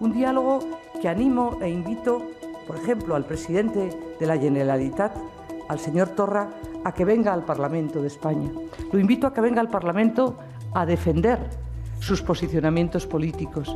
Un diálogo que animo e invito, por ejemplo, al presidente de la Generalitat, al señor Torra, a que venga al Parlamento de España. Lo invito a que venga al Parlamento a defender sus posicionamientos políticos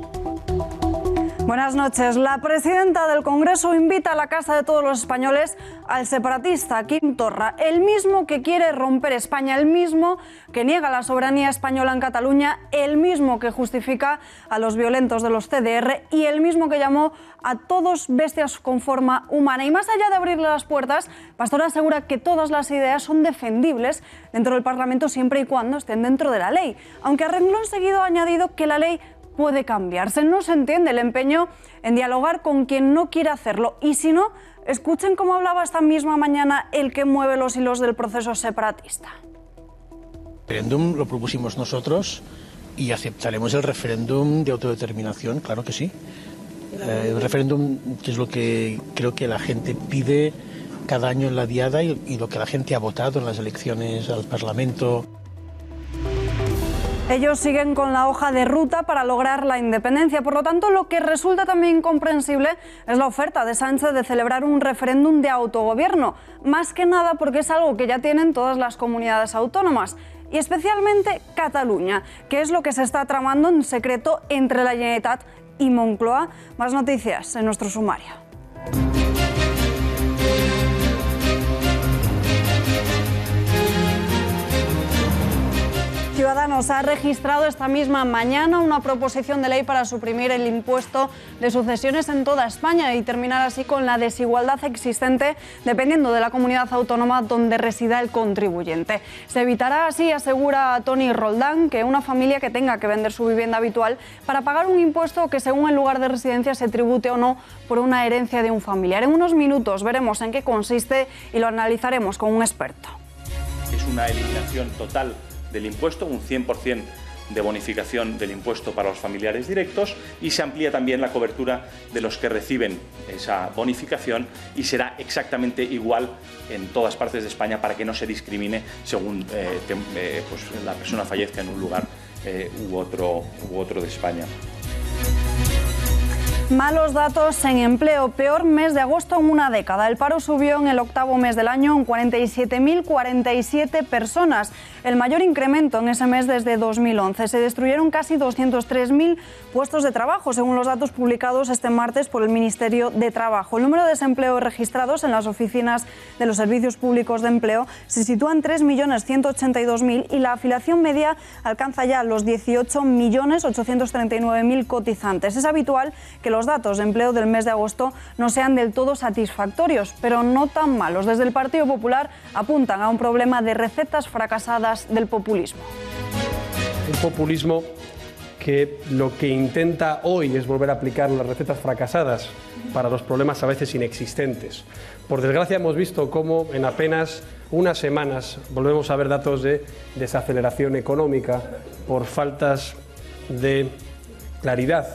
Buenas noches. La presidenta del Congreso invita a la Casa de Todos los Españoles al separatista Quim Torra, el mismo que quiere romper España, el mismo que niega la soberanía española en Cataluña, el mismo que justifica a los violentos de los CDR y el mismo que llamó a todos bestias con forma humana. Y más allá de abrirle las puertas, Pastora asegura que todas las ideas son defendibles dentro del Parlamento siempre y cuando estén dentro de la ley, aunque a renglón seguido ha añadido que la ley puede cambiarse. No se entiende el empeño en dialogar con quien no quiere hacerlo. Y si no, escuchen cómo hablaba esta misma mañana el que mueve los hilos del proceso separatista. El referéndum lo propusimos nosotros y aceptaremos el referéndum de autodeterminación, claro que sí. Eh, el referéndum que es lo que creo que la gente pide cada año en la diada y lo que la gente ha votado en las elecciones al Parlamento. Ellos siguen con la hoja de ruta para lograr la independencia. Por lo tanto, lo que resulta también incomprensible es la oferta de Sánchez de celebrar un referéndum de autogobierno. Más que nada porque es algo que ya tienen todas las comunidades autónomas y especialmente Cataluña, que es lo que se está tramando en secreto entre la Generalitat y Moncloa. Más noticias en nuestro sumario. Ciudadanos ha registrado esta misma mañana una proposición de ley para suprimir el impuesto de sucesiones en toda España y terminar así con la desigualdad existente dependiendo de la comunidad autónoma donde resida el contribuyente. Se evitará así, asegura Tony Roldán, que una familia que tenga que vender su vivienda habitual para pagar un impuesto que según el lugar de residencia se tribute o no por una herencia de un familiar. En unos minutos veremos en qué consiste y lo analizaremos con un experto. Es una eliminación total del impuesto, un 100% de bonificación del impuesto para los familiares directos y se amplía también la cobertura de los que reciben esa bonificación y será exactamente igual en todas partes de España para que no se discrimine según eh, eh, pues, la persona fallezca en un lugar eh, u, otro, u otro de España. Malos datos en empleo, peor mes de agosto en una década. El paro subió en el octavo mes del año en 47.047 personas, el mayor incremento en ese mes desde 2011. Se destruyeron casi 203.000 puestos de trabajo, según los datos publicados este martes por el Ministerio de Trabajo. El número de desempleos registrados en las oficinas de los servicios públicos de empleo se sitúa en 3.182.000 y la afiliación media alcanza ya los 18.839.000 cotizantes. Es habitual que los los datos de empleo del mes de agosto no sean del todo satisfactorios, pero no tan malos. Desde el Partido Popular apuntan a un problema de recetas fracasadas del populismo. Un populismo que lo que intenta hoy es volver a aplicar las recetas fracasadas para los problemas a veces inexistentes. Por desgracia hemos visto cómo en apenas unas semanas volvemos a ver datos de desaceleración económica por faltas de claridad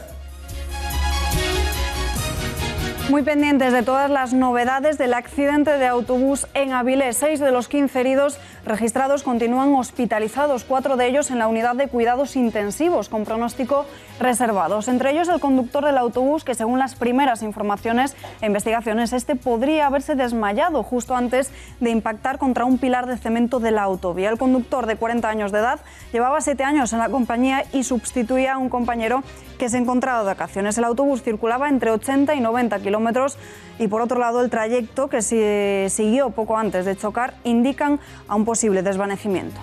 muy pendientes de todas las novedades del accidente de autobús en Avilés. Seis de los 15 heridos registrados continúan hospitalizados, cuatro de ellos en la unidad de cuidados intensivos con pronóstico reservados. Entre ellos el conductor del autobús que según las primeras informaciones e investigaciones este podría haberse desmayado justo antes de impactar contra un pilar de cemento de la autovía. El conductor de 40 años de edad llevaba siete años en la compañía y sustituía a un compañero que se encontraba de vacaciones. El autobús circulaba entre 80 y 90 kilómetros y por otro lado el trayecto que se siguió poco antes de chocar indican a un posible desvanecimiento.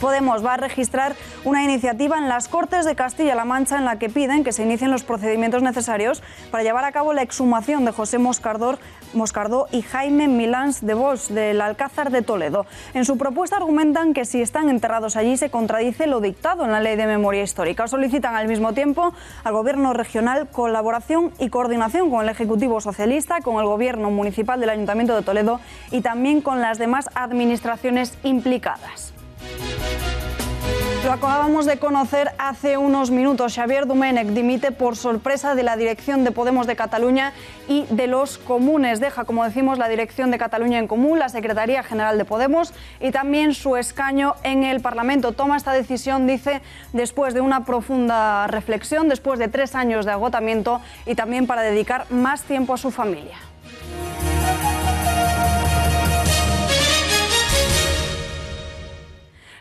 Podemos va a registrar una iniciativa en las Cortes de Castilla-La Mancha en la que piden que se inicien los procedimientos necesarios para llevar a cabo la exhumación de José Moscardó y Jaime Milans de Bosch del Alcázar de Toledo. En su propuesta argumentan que si están enterrados allí se contradice lo dictado en la Ley de Memoria Histórica. Solicitan al mismo tiempo al Gobierno regional colaboración y coordinación con el Ejecutivo Socialista, con el Gobierno Municipal del Ayuntamiento de Toledo y también con las demás administraciones implicadas. Lo acabamos de conocer hace unos minutos. Xavier Duménec dimite por sorpresa de la dirección de Podemos de Cataluña y de los comunes. Deja, como decimos, la dirección de Cataluña en común, la Secretaría General de Podemos y también su escaño en el Parlamento. Toma esta decisión, dice, después de una profunda reflexión, después de tres años de agotamiento y también para dedicar más tiempo a su familia.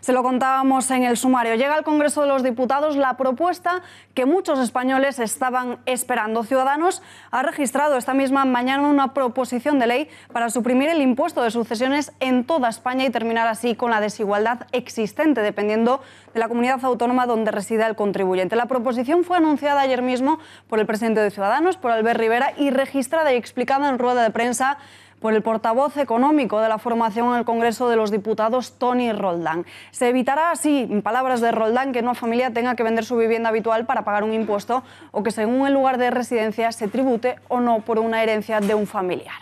Se lo contábamos en el sumario. Llega al Congreso de los Diputados la propuesta que muchos españoles estaban esperando. Ciudadanos ha registrado esta misma mañana una proposición de ley para suprimir el impuesto de sucesiones en toda España y terminar así con la desigualdad existente dependiendo de la comunidad autónoma donde resida el contribuyente. La proposición fue anunciada ayer mismo por el presidente de Ciudadanos, por Albert Rivera, y registrada y explicada en rueda de prensa por el portavoz económico de la formación en el Congreso de los Diputados, Tony Roldán. Se evitará así, en palabras de Roldán, que una familia tenga que vender su vivienda habitual para pagar un impuesto o que según el lugar de residencia se tribute o no por una herencia de un familiar.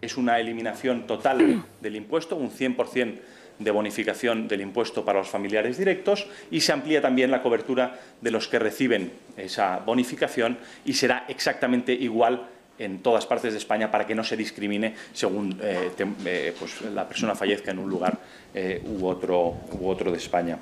Es una eliminación total del impuesto, un 100% de bonificación del impuesto para los familiares directos y se amplía también la cobertura de los que reciben esa bonificación y será exactamente igual en todas partes de España para que no se discrimine según eh, eh, pues, la persona fallezca en un lugar eh, u, otro, u otro de España.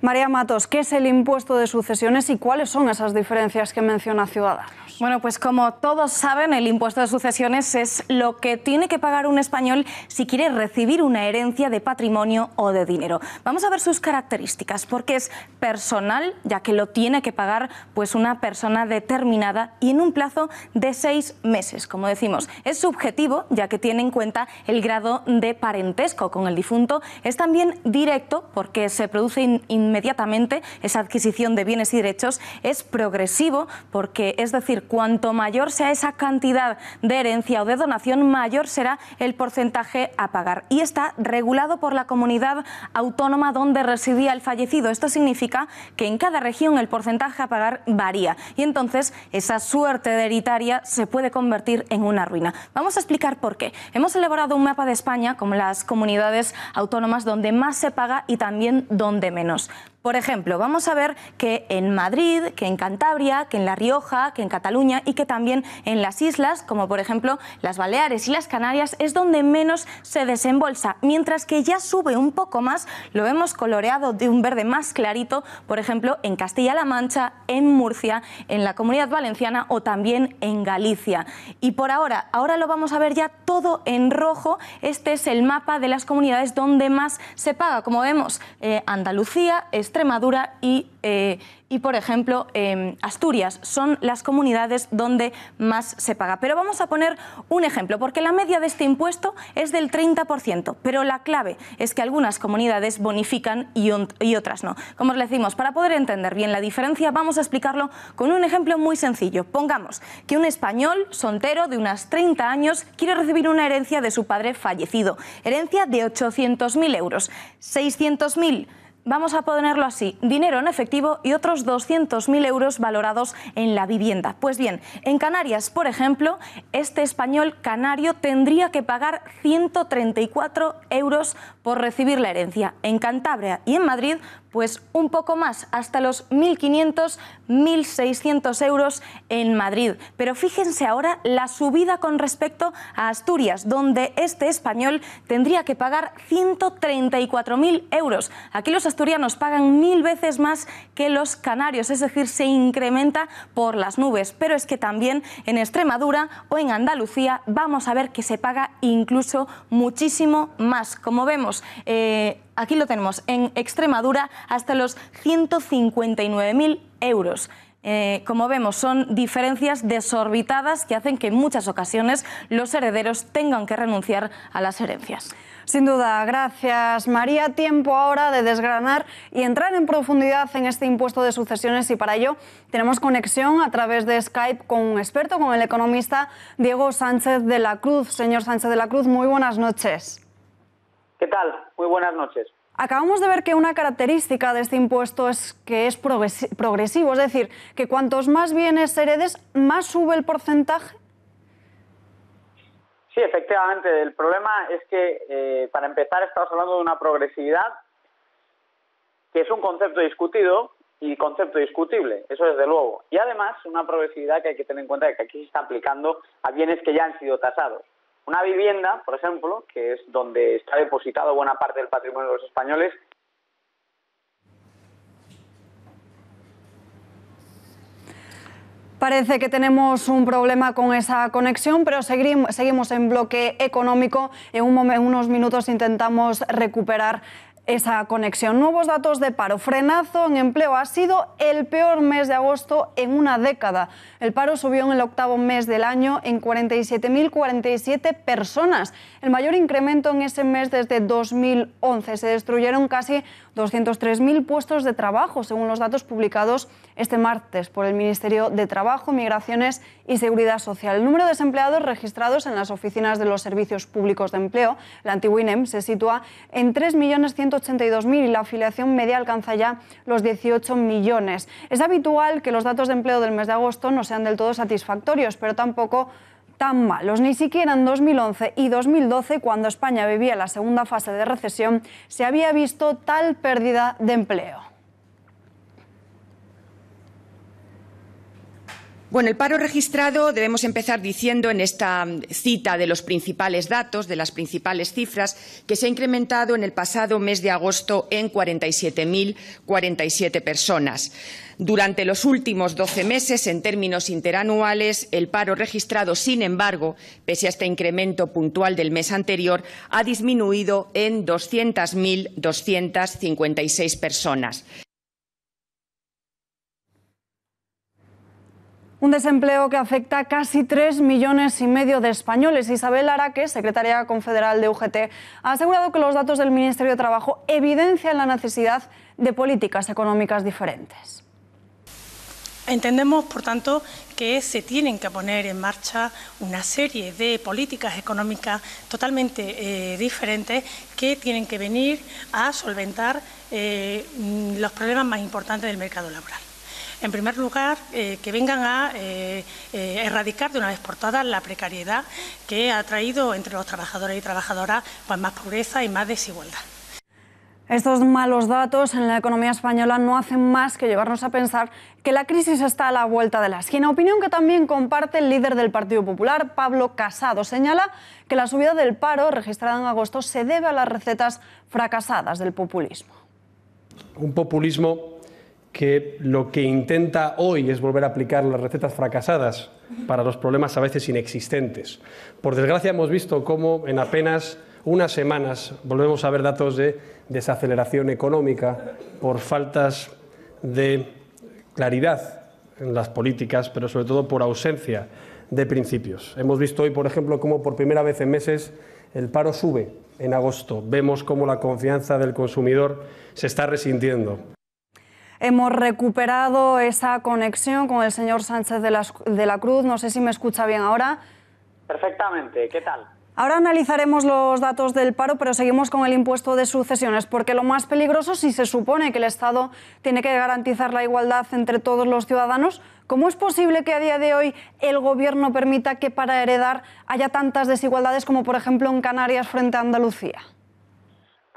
María Matos, ¿qué es el impuesto de sucesiones y cuáles son esas diferencias que menciona Ciudadanos? Bueno, pues como todos saben, el impuesto de sucesiones es lo que tiene que pagar un español si quiere recibir una herencia de patrimonio o de dinero. Vamos a ver sus características, porque es personal, ya que lo tiene que pagar pues una persona determinada y en un plazo de seis meses, como decimos. Es subjetivo, ya que tiene en cuenta el grado de parentesco con el difunto. Es también directo, porque se produce in, inmediatamente esa adquisición de bienes y derechos es progresivo porque, es decir, cuanto mayor sea esa cantidad de herencia o de donación, mayor será el porcentaje a pagar. Y está regulado por la comunidad autónoma donde residía el fallecido. Esto significa que en cada región el porcentaje a pagar varía y entonces esa suerte hereditaria se puede convertir en una ruina. Vamos a explicar por qué. Hemos elaborado un mapa de España con las comunidades autónomas donde más se paga y también donde menos. Por ejemplo, vamos a ver que en Madrid, que en Cantabria, que en La Rioja, que en Cataluña y que también en las islas, como por ejemplo las Baleares y las Canarias, es donde menos se desembolsa, mientras que ya sube un poco más, lo hemos coloreado de un verde más clarito, por ejemplo, en Castilla-La Mancha, en Murcia, en la Comunidad Valenciana o también en Galicia. Y por ahora, ahora lo vamos a ver ya todo en rojo, este es el mapa de las comunidades donde más se paga. Como vemos, eh, Andalucía está Extremadura eh, y, por ejemplo, em, Asturias son las comunidades donde más se paga. Pero vamos a poner un ejemplo, porque la media de este impuesto es del 30%, pero la clave es que algunas comunidades bonifican y, otras no. Como os decimos, para poder entender bien la diferencia, vamos a explicarlo con un ejemplo muy sencillo. Pongamos que un español soltero de unas 30 años quiere recibir una herencia de su padre fallecido, herencia de 800.000 euros. 600.000 vamos a ponerlo así, dinero en efectivo y otros 200.000 euros valorados en la vivienda. Pues bien, en Canarias, por ejemplo, este español canario tendría que pagar 134 euros por recibir la herencia. En Cantabria y en Madrid pues un poco más, hasta los 1.500, 1.600 euros en Madrid. Pero fíjense ahora la subida con respecto a Asturias, donde este español tendría que pagar 134.000 euros. Aquí los asturianos pagan mil veces más que los canarios, es decir, se incrementa por las nubes. Pero es que también en Extremadura o en Andalucía vamos a ver que se paga incluso muchísimo más. Como vemos, eh, aquí lo tenemos, en Extremadura hasta los 159.000 euros. Eh, como vemos, son diferencias desorbitadas que hacen que en muchas ocasiones los herederos tengan que renunciar a las herencias. Sin duda, gracias María. Tiempo ahora de desgranar y entrar en profundidad en este impuesto de sucesiones y para ello tenemos conexión a través de Skype con un experto, con el economista Diego Sánchez de la Cruz. Señor Sánchez de la Cruz, muy buenas noches. ¿Qué tal? Muy buenas noches. Acabamos de ver que una característica de este impuesto es que es progresivo, es decir, que cuantos más bienes heredes, más sube el porcentaje. Sí, efectivamente. El problema es que, eh, para empezar, estamos hablando de una progresividad que es un concepto discutido y concepto discutible, eso desde luego. Y además, una progresividad que hay que tener en cuenta que aquí se está aplicando a bienes que ya han sido tasados. Una vivienda, por ejemplo, que es donde está depositado buena parte del patrimonio de los españoles, Parece que tenemos un problema con esa conexión, pero seguimos en bloque económico. En, en unos minutos intentamos recuperar esa conexión. Nuevos datos de paro. Frenazo en empleo. Ha sido el peor mes de agosto en una década. El paro subió en el octavo mes del año en 47.047 personas. El mayor incremento en ese mes desde 2011. Se destruyeron casi 203.000 puestos de trabajo, según los datos publicados este martes por el Ministerio de Trabajo, Migraciones y Seguridad Social. El número de desempleados registrados en las oficinas de los servicios públicos de empleo, la antigua INEM, se sitúa en 3.182.000 y la afiliación media alcanza ya los 18 millones. Es habitual que los datos de empleo del mes de agosto no sean del todo satisfactorios, pero tampoco tan malos. Ni siquiera en 2011 y 2012, cuando España vivía la segunda fase de recesión, se había visto tal pérdida de empleo. Bueno, el paro registrado debemos empezar diciendo en esta mm, cita de los principales datos, de las principales cifras, que se ha incrementado en el pasado mes de agosto en 47.047 personas. Durante los últimos 12 meses, en términos interanuales, el paro registrado, sin embargo, pese a este incremento puntual del mes anterior, ha disminuido en 200.256 personas. Un desempleo que afecta a casi 3 millones y medio de españoles. Isabel Araque, secretaria confederal de UGT, ha asegurado que los datos del Ministerio de Trabajo evidencian la necesidad de políticas económicas diferentes. Entendemos, por tanto, que se tienen que poner en marcha una serie de políticas económicas totalmente eh, diferentes que tienen que venir a solventar eh, los problemas más importantes del mercado laboral. En primer lugar, eh, que vengan a eh, eh, erradicar de una vez por todas la precariedad que ha traído entre los trabajadores y trabajadoras pues, más pobreza y más desigualdad. Estos malos datos en la economía española no hacen más que llevarnos a pensar que la crisis está a la vuelta de la esquina, opinión que también comparte el líder del Partido Popular, Pablo Casado. Señala que la subida del paro registrada en agosto se debe a las recetas fracasadas del populismo. Un populismo que lo que intenta hoy es volver a aplicar las recetas fracasadas para los problemas a veces inexistentes. Por desgracia hemos visto cómo en apenas unas semanas volvemos a ver datos de desaceleración económica por faltas de claridad en las políticas, pero sobre todo por ausencia de principios. Hemos visto hoy, por ejemplo, cómo por primera vez en meses el paro sube en agosto. Vemos cómo la confianza del consumidor se está resintiendo. Hemos recuperado esa conexión con el señor Sánchez de la, Cruz. No sé si me escucha bien ahora. Perfectamente, ¿qué tal? Ahora analizaremos los datos del paro, pero seguimos con el impuesto de sucesiones, porque lo más peligroso, si se supone que el Estado tiene que garantizar la igualdad entre todos los ciudadanos, ¿cómo es posible que a día de hoy el Gobierno permita que para heredar haya tantas desigualdades como, por ejemplo, en Canarias frente a Andalucía?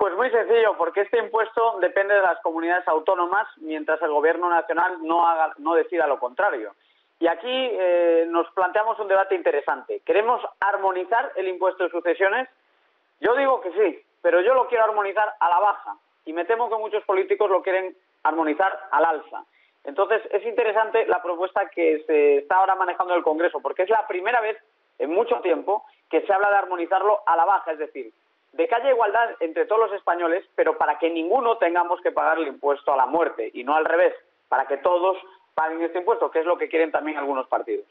Pues muy sencillo, porque este impuesto depende de las comunidades autónomas mientras el Gobierno nacional no, decida lo contrario. Y aquí eh, nos planteamos un debate interesante. ¿Queremos armonizar el impuesto de sucesiones? Yo digo que sí, pero yo lo quiero armonizar a la baja y me temo que muchos políticos lo quieren armonizar al alza. Entonces, es interesante la propuesta que se está ahora manejando el Congreso, porque es la primera vez en mucho tiempo que se habla de armonizarlo a la baja, es decir, de que haya igualdad entre todos los españoles, pero para que ninguno tengamos que pagar el impuesto a la muerte y no al revés, para que todos paguen este impuesto, que es lo que quieren también algunos partidos.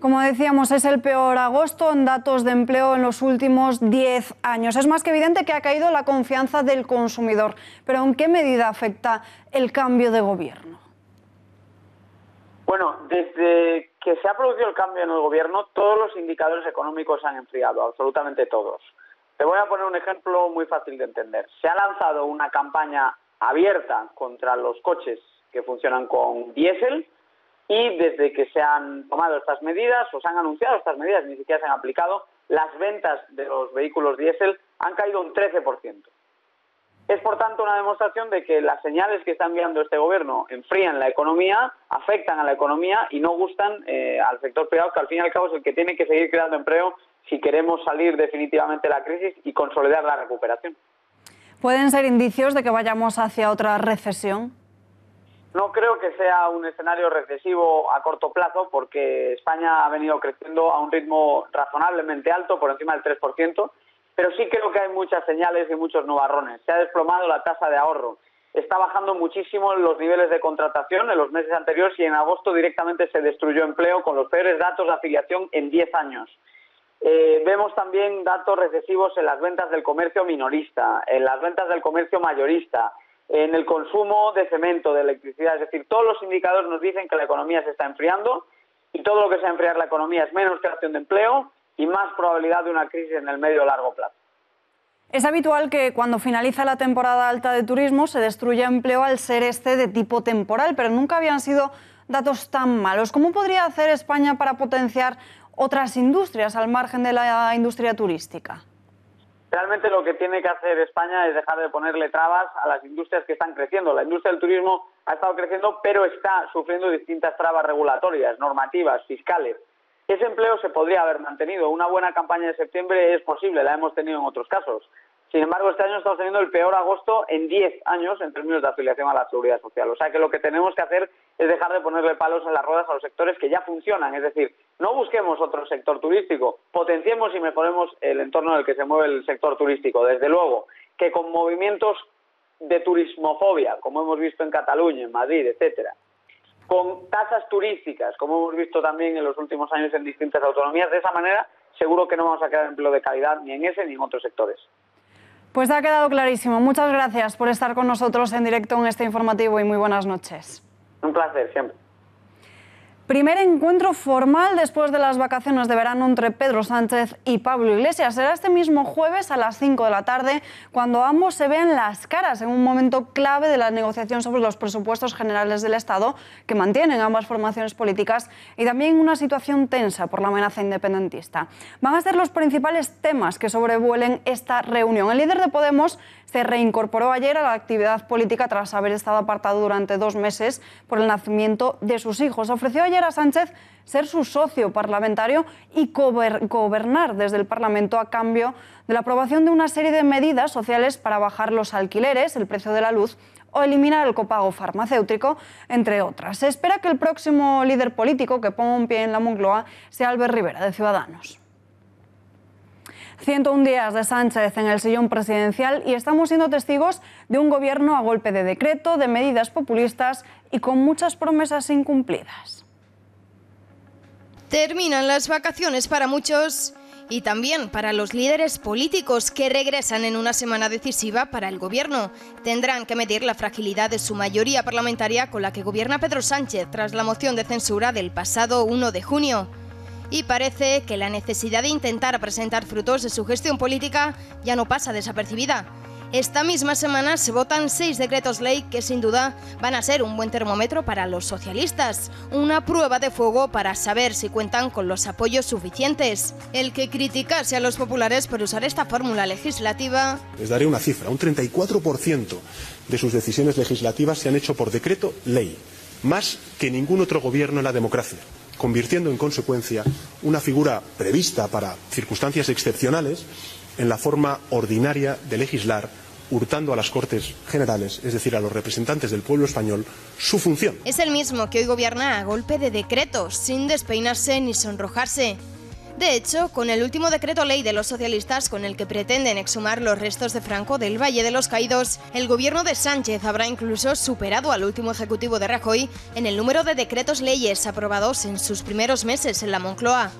Como decíamos, es el peor agosto en datos de empleo en los últimos 10 años. Es más que evidente que ha caído la confianza del consumidor, pero ¿en qué medida afecta el cambio de gobierno? Bueno, desde que se ha producido el cambio en el gobierno, todos los indicadores económicos han enfriado, absolutamente todos. Te voy a poner un ejemplo muy fácil de entender. Se ha lanzado una campaña abierta contra los coches que funcionan con diésel y desde que se han tomado estas medidas o se han anunciado estas medidas, ni siquiera se han aplicado, las ventas de los vehículos diésel han caído un 13%. Es por tanto una demostración de que las señales que está enviando este gobierno enfrían la economía, afectan a la economía y no gustan eh, al sector privado, que al fin y al cabo es el que tiene que seguir creando empleo si queremos salir definitivamente de la crisis y consolidar la recuperación. ¿Pueden ser indicios de que vayamos hacia otra recesión? No creo que sea un escenario recesivo a corto plazo porque España ha venido creciendo a un ritmo razonablemente alto, por encima del 3%, pero sí creo que hay muchas señales y muchos nubarrones. Se ha desplomado la tasa de ahorro, está bajando muchísimo los niveles de contratación en los meses anteriores y en agosto directamente se destruyó empleo con los peores datos de afiliación en 10 años. Eh, vemos también datos recesivos en las ventas del comercio minorista, en las ventas del comercio mayorista, en el consumo de cemento, de electricidad. Es decir, todos los indicadores nos dicen que la economía se está enfriando y todo lo que sea enfriar la economía es menos creación de empleo y más probabilidad de una crisis en el medio o largo plazo. Es habitual que cuando finaliza la temporada alta de turismo se destruya empleo al ser este de tipo temporal, pero nunca habían sido datos tan malos. ¿Cómo podría hacer España para potenciar otras industrias al margen de la industria turística? Realmente lo que tiene que hacer España es dejar de ponerle trabas a las industrias que están creciendo. La industria del turismo ha estado creciendo, pero está sufriendo distintas trabas regulatorias, normativas, fiscales. Ese empleo se podría haber mantenido. Una buena campaña de septiembre es posible, la hemos tenido en otros casos. Sin embargo, este año estamos teniendo el peor agosto en 10 años en términos de afiliación a la seguridad social. O sea que lo que tenemos que hacer es dejar de ponerle palos en las ruedas a los sectores que ya funcionan. Es decir, no busquemos otro sector turístico, potenciemos y mejoremos el entorno en el que se mueve el sector turístico. Desde luego, que con movimientos de turismofobia, como hemos visto en Cataluña, en Madrid, etcétera, con tasas turísticas, como hemos visto también en los últimos años en distintas autonomías, de esa manera seguro que no vamos a crear empleo de calidad ni en ese ni en otros sectores. Pues ha quedado clarísimo. Muchas gracias por estar con nosotros en directo en este informativo y muy buenas noches. Un placer, siempre. Primer encuentro formal después de las vacaciones de verano entre Pedro Sánchez y Pablo Iglesias. Será este mismo jueves a las 5 de la tarde cuando ambos se vean las caras en un momento clave de la negociación sobre los presupuestos generales del Estado que mantienen ambas formaciones políticas y también una situación tensa por la amenaza independentista. Van a ser los principales temas que sobrevuelen esta reunión. El líder de Podemos se reincorporó ayer a la actividad política tras haber estado apartado durante dos meses por el nacimiento de sus hijos. Ofreció ayer a Sánchez ser su socio parlamentario y gobernar desde el Parlamento a cambio de la aprobación de una serie de medidas sociales para bajar los alquileres, el precio de la luz o eliminar el copago farmacéutico, entre otras. Se espera que el próximo líder político que ponga un pie en la Moncloa sea Albert Rivera, de Ciudadanos. 101 días de Sánchez en el sillón presidencial y estamos siendo testigos de un gobierno a golpe de decreto, de medidas populistas y con muchas promesas incumplidas. Terminan las vacaciones para muchos y también para los líderes políticos que regresan en una semana decisiva para el gobierno. Tendrán que medir la fragilidad de su mayoría parlamentaria con la que gobierna Pedro Sánchez tras la moción de censura del pasado 1 de junio. Y parece que la necesidad de intentar presentar frutos de su gestión política ya no pasa desapercibida. Esta misma semana se votan seis decretos ley que sin duda van a ser un buen termómetro para los socialistas, una prueba de fuego para saber si cuentan con los apoyos suficientes. El que criticase a los populares por usar esta fórmula legislativa... Les daré una cifra, un 34% de sus decisiones legislativas se han hecho por decreto ley, más que ningún otro gobierno en la democracia convirtiendo en consecuencia una figura prevista para circunstancias excepcionales en la forma ordinaria de legislar hurtando a las Cortes Generales, es decir, a los representantes del pueblo español, su función. Es el mismo que hoy gobierna a golpe de decretos, sin despeinarse ni sonrojarse. De hecho, con el último decreto ley de los socialistas con el que pretenden exhumar los restos de Franco del Valle de los Caídos, el gobierno de Sánchez habrá incluso superado al último ejecutivo de Rajoy en el número de decretos leyes aprobados en sus primeros meses en la Moncloa.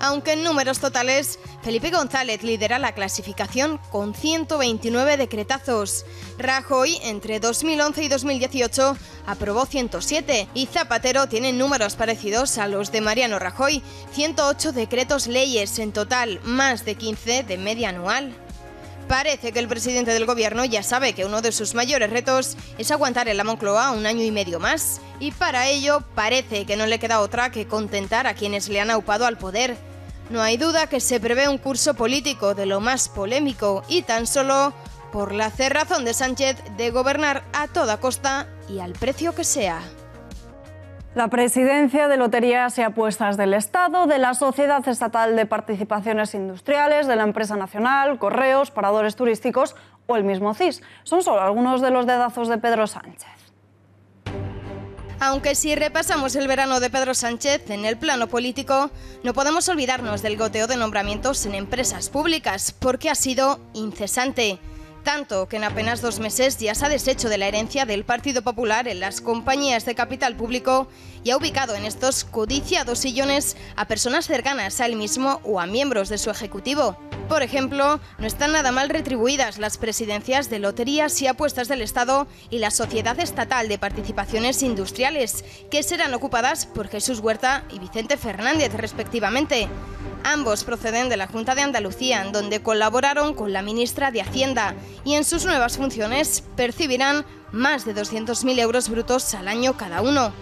Aunque en números totales, Felipe González lidera la clasificación con 129 decretazos. Rajoy, entre 2011 y 2018, aprobó 107 y Zapatero tiene números parecidos a los de Mariano Rajoy, 108 decretos leyes en total, más de 15 de media anual. Parece que el presidente del gobierno ya sabe que uno de sus mayores retos es aguantar el la Moncloa un año y medio más, y para ello parece que no le queda otra que contentar a quienes le han aupado al poder. No hay duda que se prevé un curso político de lo más polémico y tan solo por la cerrazón de Sánchez de gobernar a toda costa y al precio que sea. La presidencia de Loterías y Apuestas del Estado, de la Sociedad Estatal de Participaciones Industriales, de la Empresa Nacional, Correos, Paradores Turísticos o el mismo CIS. Son solo algunos de los dedazos de Pedro Sánchez. Aunque si repasamos el verano de Pedro Sánchez en el plano político, no podemos olvidarnos del goteo de nombramientos en empresas públicas, porque ha sido incesante. Tanto que en apenas dos meses ya se ha deshecho de la herencia del Partido Popular en las compañías de capital público y ha ubicado en estos codiciados sillones a personas cercanas a él mismo o a miembros de su ejecutivo. Por ejemplo, no están nada mal retribuidas las presidencias de loterías y apuestas del Estado y la Sociedad Estatal de Participaciones Industriales, que serán ocupadas por Jesús Huerta y Vicente Fernández respectivamente. Ambos proceden de la Junta de Andalucía, en donde colaboraron con la ministra de Hacienda y en sus nuevas funciones percibirán más de 200.000 euros brutos al año cada uno.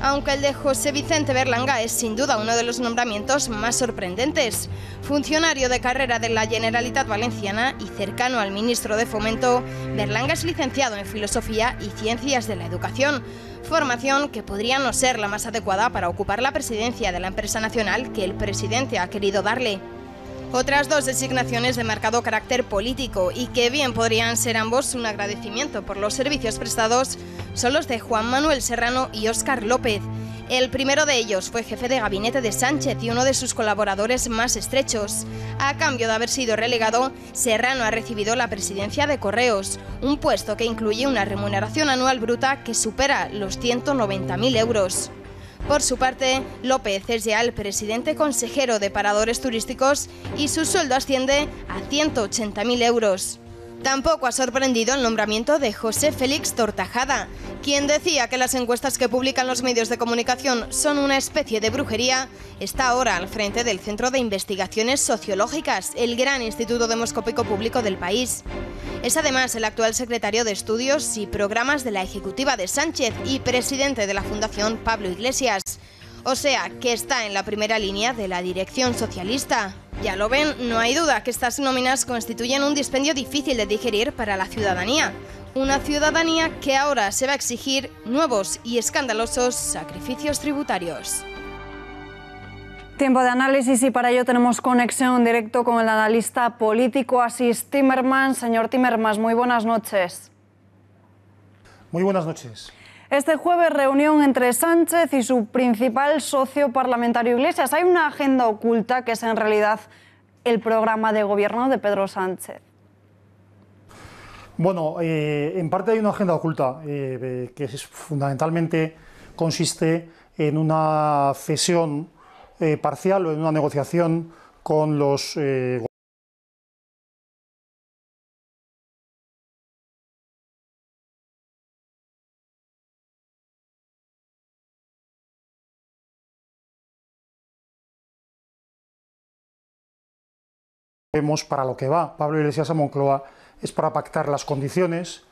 Aunque el de José Vicente Berlanga es sin duda uno de los nombramientos más sorprendentes. Funcionario de carrera de la Generalitat Valenciana y cercano al ministro de Fomento, Berlanga es licenciado en Filosofía y Ciencias de la Educación formación que podría no ser la más adecuada para ocupar la presidencia de la empresa nacional que el presidente ha querido darle. Otras dos designaciones de marcado carácter político y que bien podrían ser ambos un agradecimiento por los servicios prestados son los de Juan Manuel Serrano y Óscar López, el primero de ellos fue jefe de gabinete de Sánchez y uno de sus colaboradores más estrechos. A cambio de haber sido relegado, Serrano ha recibido la presidencia de Correos, un puesto que incluye una remuneración anual bruta que supera los 190.000 euros. Por su parte, López es ya el presidente consejero de Paradores Turísticos y su sueldo asciende a 180.000 euros. Tampoco ha sorprendido el nombramiento de José Félix Tortajada, quien decía que las encuestas que publican los medios de comunicación son una especie de brujería, está ahora al frente del Centro de Investigaciones Sociológicas, el gran instituto demoscópico público del país. Es además el actual secretario de Estudios y Programas de la Ejecutiva de Sánchez y presidente de la Fundación Pablo Iglesias o sea que está en la primera línea de la dirección socialista. Ya lo ven, no hay duda que estas nóminas constituyen un dispendio difícil de digerir para la ciudadanía. Una ciudadanía que ahora se va a exigir nuevos y escandalosos sacrificios tributarios. Tiempo de análisis y para ello tenemos conexión directo con el analista político Asís Timmermans. Señor Timmermans, muy buenas noches. Muy buenas noches. Este jueves reunión entre Sánchez y su principal socio parlamentario Iglesias. Hay una agenda oculta que es en realidad el programa de gobierno de Pedro Sánchez. Bueno, eh, en parte hay una agenda oculta eh, eh, que es, fundamentalmente consiste en una cesión parcial o en una negociación con los gobiernos. para lo que va. Pablo Iglesias a Moncloa es para pactar las condiciones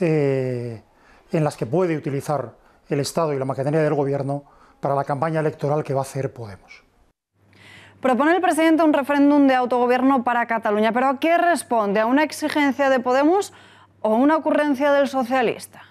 eh, en las que puede utilizar el Estado y la maquinaria del Gobierno para la campaña electoral que va a hacer Podemos. Propone el presidente un referéndum de autogobierno para Cataluña, pero ¿a qué responde? ¿A una exigencia de Podemos o una ocurrencia del socialista?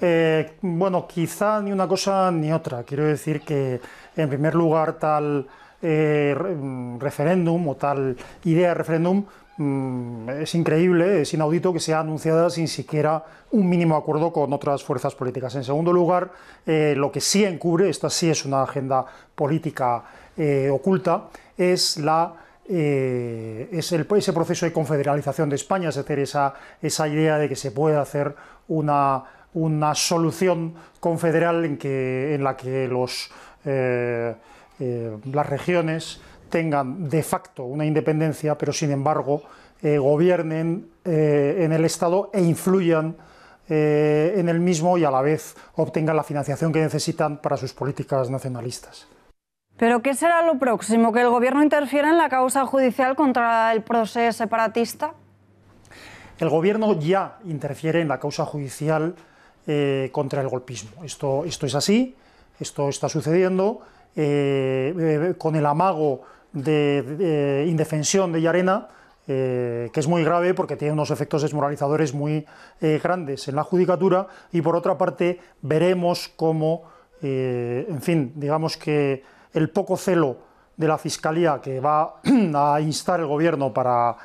Eh, bueno, quizá ni una cosa ni otra. Quiero decir que, en primer lugar, tal eh, mm, referéndum o tal idea de referéndum mm, es increíble, es inaudito que sea anunciada sin siquiera un mínimo acuerdo con otras fuerzas políticas. En segundo lugar, eh, lo que sí encubre, esta sí es una agenda política eh, oculta, es la es el, ese proceso de confederalización de España, es decir, esa, idea de que se puede hacer una, una solución confederal en, que, en la que los eh, las regiones tengan de facto una independencia, pero sin embargo eh, gobiernen eh, en el Estado e influyan en el mismo y a la vez obtengan la financiación que necesitan para sus políticas nacionalistas. ¿Pero qué será lo próximo? ¿Que el gobierno interfiera en la causa judicial contra el proceso separatista? El gobierno ya interfiere en la causa judicial contra el golpismo. Esto, esto es así, esto está sucediendo eh, eh, con el amago de, eh, indefensión de Yarena, que es muy grave porque tiene unos efectos desmoralizadores muy grandes en la judicatura y por otra parte veremos cómo, en fin, digamos que el poco celo de la Fiscalía que va a instar el Gobierno para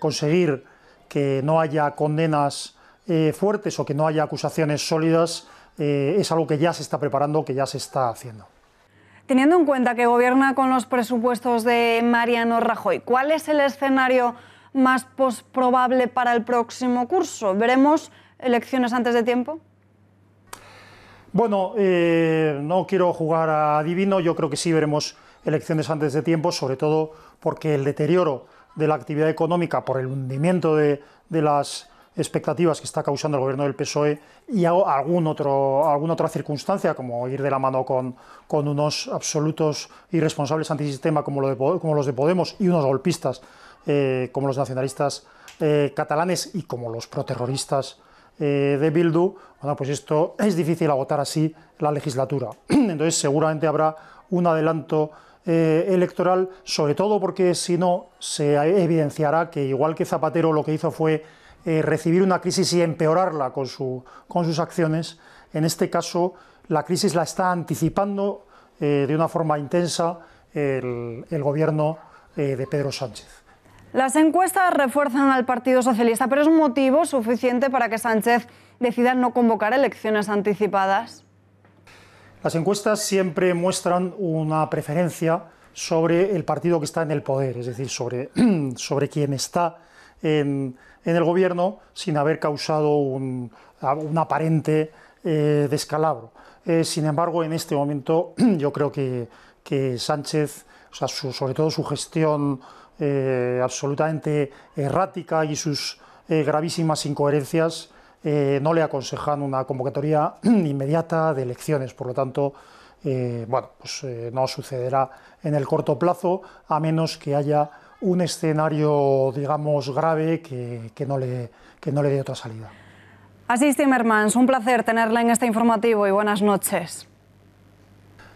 conseguir que no haya condenas fuertes o que no haya acusaciones sólidas, eh, es algo que ya se está preparando, que ya se está haciendo. Teniendo en cuenta que gobierna con los presupuestos de Mariano Rajoy, ¿cuál es el escenario más probable para el próximo curso? ¿Veremos elecciones antes de tiempo? Bueno, eh, no quiero jugar a divino, yo creo que sí veremos elecciones antes de tiempo, sobre todo porque el deterioro de la actividad económica por el hundimiento de, de las expectativas que está causando el gobierno del PSOE y algún otro, alguna otra circunstancia, como ir de la mano con, con unos absolutos irresponsables antisistema como, los de Podemos y unos golpistas eh, como los nacionalistas eh, catalanes y como los proterroristas eh, de Bildu, bueno, pues esto es difícil agotar así la legislatura. Entonces seguramente habrá un adelanto electoral, sobre todo porque si no se evidenciará que igual que Zapatero lo que hizo fue eh, recibir una crisis y empeorarla con, sus acciones. En este caso, la crisis la está anticipando eh, de una forma intensa el, gobierno eh, de Pedro Sánchez. Las encuestas refuerzan al Partido Socialista, pero ¿es un motivo suficiente para que Sánchez decida no convocar elecciones anticipadas? Las encuestas siempre muestran una preferencia sobre el partido que está en el poder, es decir, sobre, sobre quien está en en el gobierno sin haber causado un, aparente eh, descalabro. Eh, sin embargo, en este momento yo creo que, Sánchez, sobre todo su gestión eh, absolutamente errática y sus gravísimas incoherencias, no le aconsejan una convocatoria inmediata de elecciones. Por lo tanto, bueno, pues no sucederá en el corto plazo, a menos que haya un escenario, digamos, grave que, no, le, no le dé otra salida. Así es, Timmermans, un placer tenerla en este informativo y buenas noches.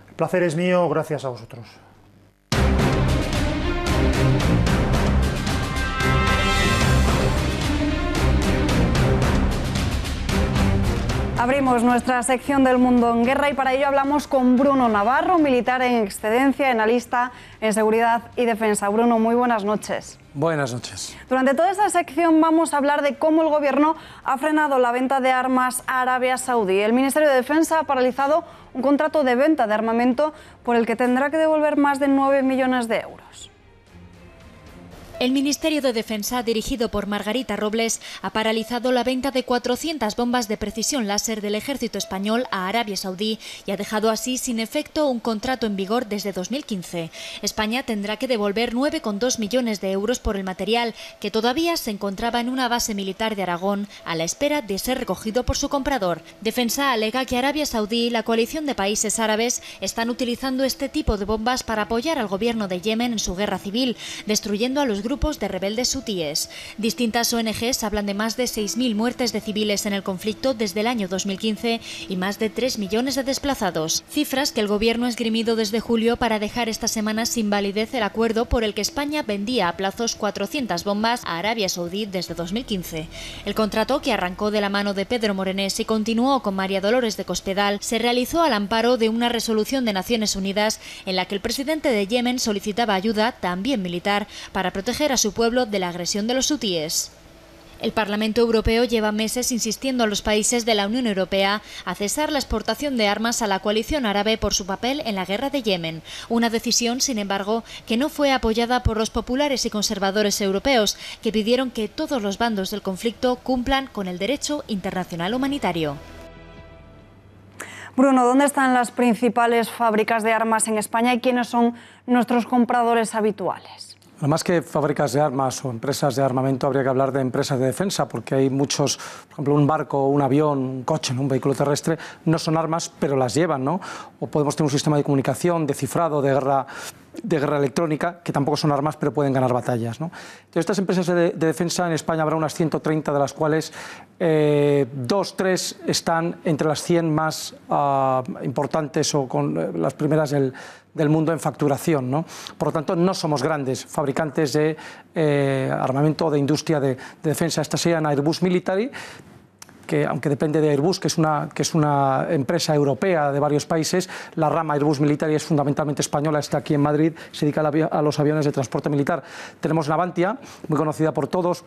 El placer es mío, gracias a vosotros. Abrimos nuestra sección del mundo en guerra y para ello hablamos con Bruno Navarro, militar en excedencia, analista en seguridad y defensa. Bruno, muy buenas noches. Buenas noches. Durante toda esta sección vamos a hablar de cómo el gobierno ha frenado la venta de armas a Arabia Saudí. El Ministerio de Defensa ha paralizado un contrato de venta de armamento por el que tendrá que devolver más de 9 millones de euros. El Ministerio de Defensa, dirigido por Margarita Robles, ha paralizado la venta de 400 bombas de precisión láser del ejército español a Arabia Saudí y ha dejado así sin efecto un contrato en vigor desde 2015. España tendrá que devolver 9,2 millones de euros por el material que todavía se encontraba en una base militar de Aragón a la espera de ser recogido por su comprador. Defensa alega que Arabia Saudí y la coalición de países árabes están utilizando este tipo de bombas para apoyar al gobierno de Yemen en su guerra civil, destruyendo a los grupos grupos de rebeldes hutíes. Distintas ONGs hablan de más de 6.000 muertes de civiles en el conflicto desde el año 2015 y más de 3 millones de desplazados, cifras que el gobierno esgrimido desde julio para dejar esta semana sin validez el acuerdo por el que España vendía a plazos 400 bombas a Arabia Saudí desde 2015. El contrato, que arrancó de la mano de Pedro Morenés y continuó con María Dolores de Cospedal, se realizó al amparo de una resolución de Naciones Unidas en la que el presidente de Yemen solicitaba ayuda, también militar, para proteger a su pueblo de la agresión de los hutíes. El Parlamento Europeo lleva meses insistiendo a los países de la Unión Europea a cesar la exportación de armas a la coalición árabe por su papel en la guerra de Yemen, una decisión, sin embargo, que no fue apoyada por los populares y conservadores europeos, que pidieron que todos los bandos del conflicto cumplan con el derecho internacional humanitario. Bruno, ¿dónde están las principales fábricas de armas en España y quiénes son nuestros compradores habituales? Además que fábricas de armas o empresas de armamento, habría que hablar de empresas de defensa, porque hay muchos, por ejemplo, un barco, un avión, un coche, un vehículo terrestre, no son armas, pero las llevan, ¿no? O podemos tener un sistema de comunicación, de cifrado, de guerra de guerra electrónica, que tampoco son armas, pero pueden ganar batallas. De estas empresas de, defensa en España habrá unas 130, de las cuales eh, dos, tres están entre las 100 más ah, importantes o con eh, las primeras del, mundo en facturación. Por lo tanto, no somos grandes fabricantes de eh, armamento o de industria de, de defensa. Estas serían Airbus Military, que aunque depende de Airbus, que es, una, que es una empresa europea de varios países, la rama Airbus Militar es fundamentalmente española, está aquí en Madrid, se dedica a los aviones de transporte militar. Tenemos Navantia, muy conocida por todos,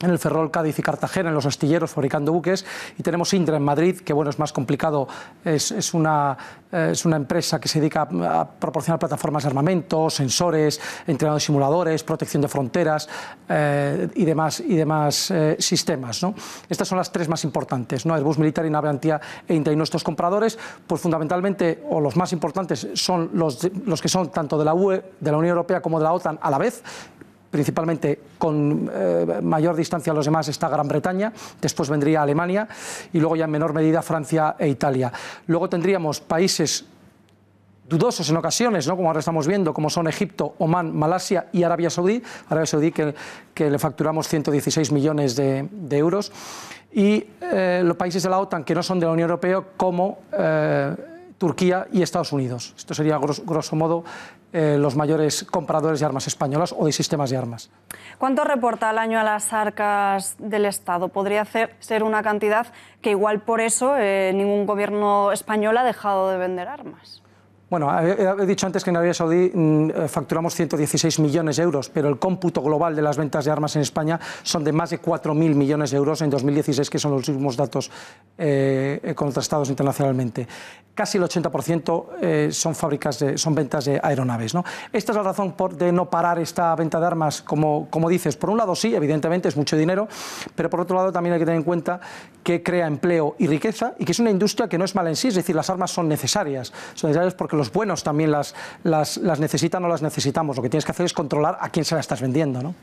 en el Ferrol, Cádiz y Cartagena, en los astilleros fabricando buques, y tenemos Indra en Madrid, que bueno, es más complicado, es, una, eh, es una empresa que se dedica a proporcionar plataformas de armamento, sensores, entrenamiento de simuladores, protección de fronteras eh, y demás, y demás eh, sistemas. Estas son las tres más importantes, ¿no? Airbus Militar, Navantia e Indra. Y nuestros compradores, pues fundamentalmente, o los más importantes, son los, los que son tanto de la UE, de la Unión Europea como de la OTAN a la vez, principalmente con eh, mayor distancia a los demás está Gran Bretaña, después vendría Alemania y luego ya en menor medida Francia e Italia. Luego tendríamos países dudosos en ocasiones, ¿no? como ahora estamos viendo, como son Egipto, Omán, Malasia y Arabia Saudí, Arabia Saudí que, le facturamos 116 millones de, euros, y eh, los países de la OTAN que no son de la Unión Europea como... Eh, Turquía y Estados Unidos. Esto sería, grosso modo, eh, los mayores compradores de armas españolas o de sistemas de armas. ¿Cuánto reporta al año a las arcas del Estado? Podría ser, una cantidad que igual por eso eh, ningún gobierno español ha dejado de vender armas. Bueno, he dicho antes que en Arabia Saudí mm, eh, facturamos 116 millones de euros, pero el cómputo global de las ventas de armas en España son de más de 4.000 millones de euros en 2016, que son los mismos datos eh, eh, contrastados internacionalmente. Casi el 80% son, fábricas de, son ventas de aeronaves. ¿no? Esta es la razón de no parar esta venta de armas, como, como dices. Por un lado, sí, evidentemente es mucho dinero, pero por otro lado también hay que tener en cuenta que crea empleo y riqueza y que es una industria que no es mala en sí, es decir, las armas son necesarias. Son necesarias porque los los buenos también las, las, necesitan o las necesitamos. Lo que tienes que hacer es controlar a quién se la estás vendiendo. ¿no?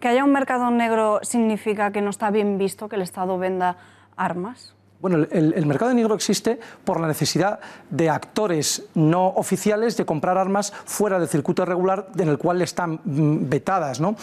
Que haya un mercado negro significa que no está bien visto que el Estado venda armas. Bueno, el, mercado negro existe por la necesidad de actores no oficiales de comprar armas fuera del circuito regular en el cual están mm, vetadas. ¿no?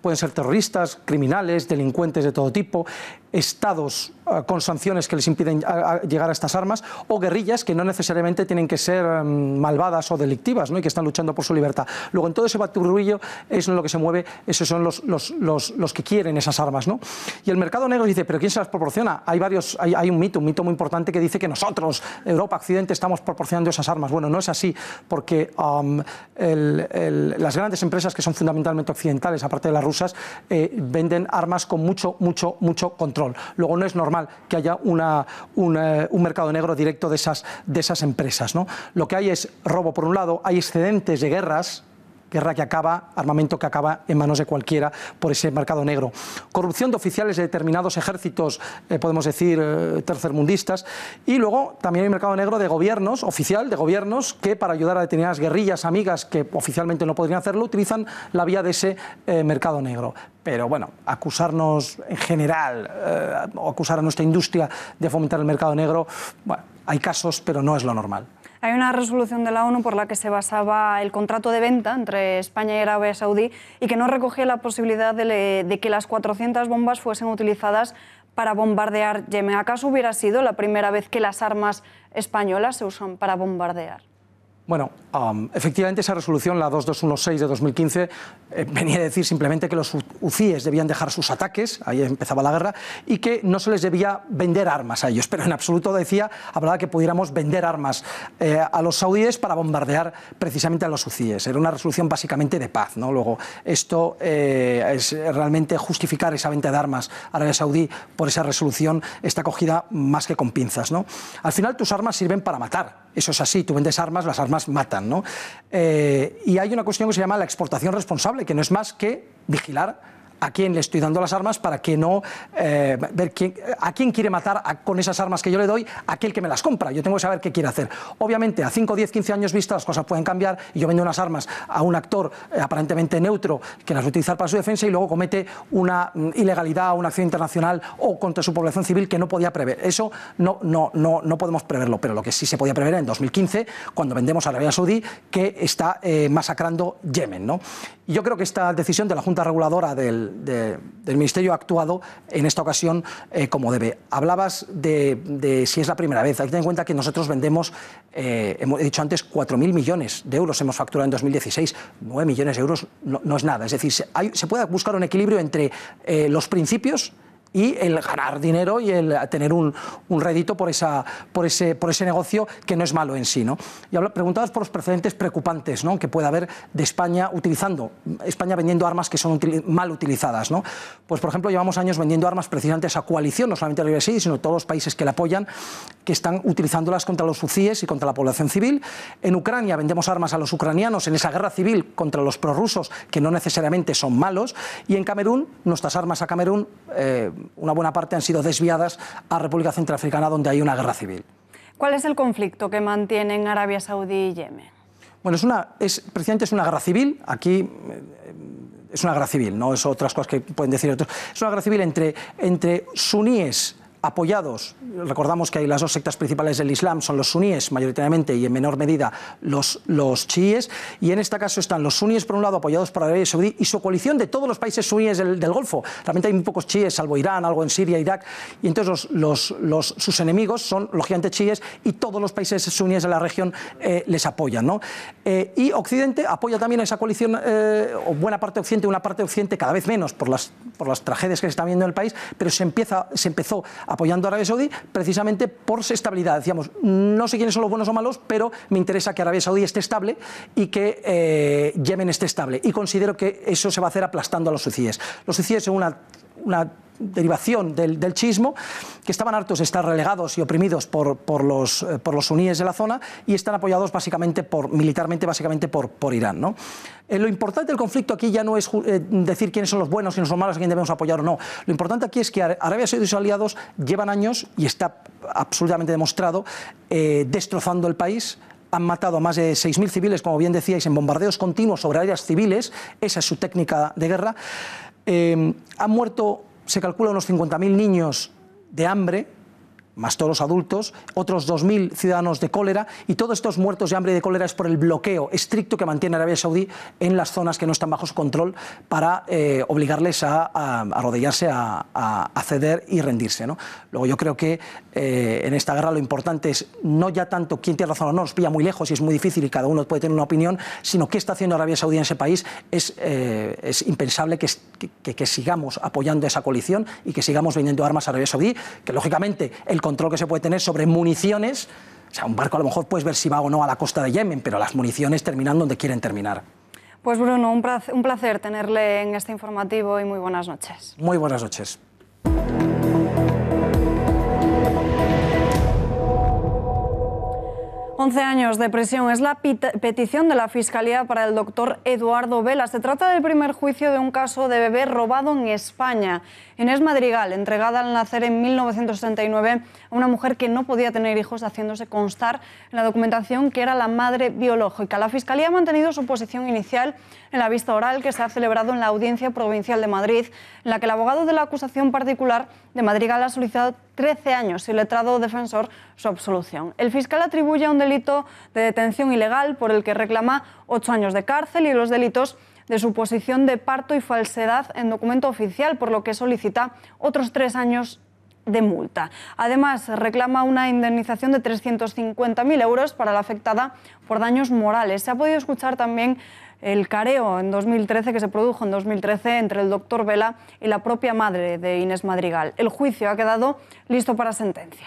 Pueden ser terroristas, criminales, delincuentes de todo tipo, estados ah, con sanciones que les impiden ah, ah, llegar a estas armas o guerrillas que no necesariamente tienen que ser mm, malvadas o delictivas ¿no? y que están luchando por su libertad. Luego, en todo ese baturrillo es en lo que se mueve, esos son los, los, los, los que quieren esas armas. ¿no? Y el mercado negro dice, pero ¿quién se las proporciona? Hay, varios, hay, hay un un mito muy importante que dice que nosotros, Europa, Occidente, estamos proporcionando esas armas. Bueno, no es así, porque um, las grandes empresas que son fundamentalmente occidentales, aparte de las rusas, eh, venden armas con mucho, mucho, mucho control. Luego no es normal que haya un mercado negro directo de esas, de esas empresas. ¿no? Lo que hay es robo, por un lado, hay excedentes de guerras guerra que acaba, armamento que acaba en manos de cualquiera por ese mercado negro. Corrupción de oficiales de determinados ejércitos, eh, podemos decir, eh, tercermundistas. Y luego también hay mercado negro de gobiernos, oficial de gobiernos, que para ayudar a determinadas guerrillas amigas que oficialmente no podrían hacerlo, utilizan la vía de ese eh, mercado negro. Pero bueno, acusarnos en general o acusar a nuestra industria de fomentar el mercado negro, bueno, hay casos, pero no es lo normal. Hay una resolución de la ONU por la que se basaba el contrato de venta entre España y Arabia Saudí y que no recogía la posibilidad de, que las 400 bombas fuesen utilizadas para bombardear Yemen. ¿Acaso hubiera sido la primera vez que las armas españolas se usan para bombardear? Bueno, efectivamente esa resolución, la 2216 de 2015, eh, venía a decir simplemente que los UCIES debían dejar sus ataques, ahí empezaba la guerra, y que no se les debía vender armas a ellos, pero en absoluto decía, hablaba que pudiéramos vender armas eh, a los saudíes para bombardear precisamente a los UCIES. Era una resolución básicamente de paz, ¿no? Luego, esto eh, es realmente justificar esa venta de armas a Arabia Saudí por esa resolución está cogida más que con pinzas, ¿no? Al final tus armas sirven para matar, eso es así, tú vendes armas, las armas matan. Eh, y hay una cuestión que se llama la exportación responsable, que no es más que vigilar a quién le estoy dando las armas para que no eh, ver quién, a quién quiere matar con esas armas que yo le doy aquel que me las compra. Yo tengo que saber qué quiere hacer. Obviamente, a 5, 10, 15 años vista las cosas pueden cambiar y yo vendo unas armas a un actor eh, aparentemente neutro que las va a utilizar para su defensa y luego comete una mm, ilegalidad ilegalidad, una acción internacional o contra su población civil que no podía prever. Eso no, no, no, no podemos preverlo, pero lo que sí se podía prever era en 2015, cuando vendemos a Arabia Saudí, que está eh, masacrando Yemen. yo creo que esta decisión de la Junta Reguladora del del, Ministerio ha actuado en esta ocasión eh, como debe. Hablabas de, si es la primera vez. Hay que tener en cuenta que nosotros vendemos, eh, hemos, he dicho antes, 4.000 millones de euros hemos facturado en 2016. 9 millones de euros no, es nada. Es decir, se, puede buscar un equilibrio entre eh, los principios y el ganar dinero y el tener un, un rédito por, esa, por, ese, por ese negocio que no es malo en sí. ¿no? Y preguntados por los precedentes preocupantes ¿no? que puede haber de España utilizando, España vendiendo armas que son mal utilizadas. ¿no? Pues, por ejemplo, llevamos años vendiendo armas precisamente a esa coalición, no solamente la Libia sino a todos los países que la apoyan, que están utilizándolas contra los UCIES y contra la población civil. En Ucrania vendemos armas a los ucranianos en esa guerra civil contra los prorrusos, que no necesariamente son malos. Y en Camerún, nuestras armas a Camerún... Eh, una buena parte han sido desviadas a República Centroafricana, donde hay una guerra civil. ¿Cuál es el conflicto que mantienen Arabia Saudí y Yemen? Bueno, es una, es, precisamente es una guerra civil. Aquí eh, es una guerra civil, no es otras cosas que pueden decir otros. Es una guerra civil entre, entre suníes apoyados, recordamos que hay las dos sectas principales del Islam, son los suníes mayoritariamente y en menor medida los, los chiíes, y en este caso están los suníes por un lado apoyados por Arabia Saudí y su coalición de todos los países suníes del, Golfo. Realmente hay muy pocos chiíes, salvo Irán, algo en Siria, Irak, y entonces los, sus enemigos son los gigantes chiíes y todos los países suníes de la región eh, les apoyan. ¿no? Eh, y Occidente apoya también a esa coalición, eh, o buena parte de Occidente, una parte de Occidente cada vez menos por las, por las tragedias que se están viendo en el país, pero se, empieza, se empezó a apoyando a Arabia Saudí precisamente por su estabilidad. Decíamos, no sé quiénes son los buenos o malos, pero me interesa que Arabia Saudí esté estable y que eh, Yemen esté estable. Y considero que eso se va a hacer aplastando a los suicides. Los suicides son una, una derivación del, chismo, que estaban hartos de estar relegados y oprimidos por, los, eh, por los suníes de la zona y están apoyados básicamente por, militarmente básicamente por, por Irán. ¿no? Eh, lo importante del conflicto aquí ya no es eh, decir quiénes son los buenos, y son los malos, a quién debemos apoyar o no. Lo importante aquí es que Arabia Saudí y sus aliados llevan años, y está absolutamente demostrado, destrozando el país, han matado a más de 6.000 civiles, como bien decíais, en bombardeos continuos sobre áreas civiles, esa es su técnica de guerra. han muerto se calcula unos 50.000 niños de hambre más todos los adultos, otros 2.000 ciudadanos de cólera, y todos estos muertos de hambre y de cólera es por el bloqueo estricto que mantiene Arabia Saudí en las zonas que no están bajo su control para eh, obligarles a, a arrodillarse, a, a, ceder y rendirse. ¿no? Luego yo creo que eh, en esta guerra lo importante es no ya tanto quién tiene razón o no, nos pilla muy lejos y es muy difícil y cada uno puede tener una opinión, sino qué está haciendo Arabia Saudí en ese país. Es, eh, es impensable que, que, que sigamos apoyando esa coalición y que sigamos vendiendo armas a Arabia Saudí, que lógicamente el control que se puede tener sobre municiones. O sea, un barco a lo mejor puedes ver si va o no a la costa de Yemen, pero las municiones terminan donde quieren terminar. Pues Bruno, un placer, tenerle en este informativo y muy buenas noches. Muy buenas noches. 11 años de prisión es la petición de la Fiscalía para el doctor Eduardo Vela. Se trata del primer juicio de un caso de bebé robado en España. Inés Madrigal, entregada al nacer en 1969 a una mujer que no podía tener hijos, haciéndose constar en la documentación que era la madre biológica. La Fiscalía ha mantenido su posición inicial en la vista oral que se ha celebrado en la Audiencia Provincial de Madrid, en la que el abogado de la acusación particular de Madrigal ha solicitado 13 años y letrado defensor su absolución. El fiscal atribuye un delito de detención ilegal por el que reclama 8 años de cárcel y los delitos de su posición de parto y falsedad en documento oficial, por lo que solicita otros tres años de multa. Además, reclama una indemnización de 350.000 euros para la afectada por daños morales. Se ha podido escuchar también el careo en 2013 que se produjo en 2013 entre el doctor Vela y la propia madre de Inés Madrigal. El juicio ha quedado listo para sentencia.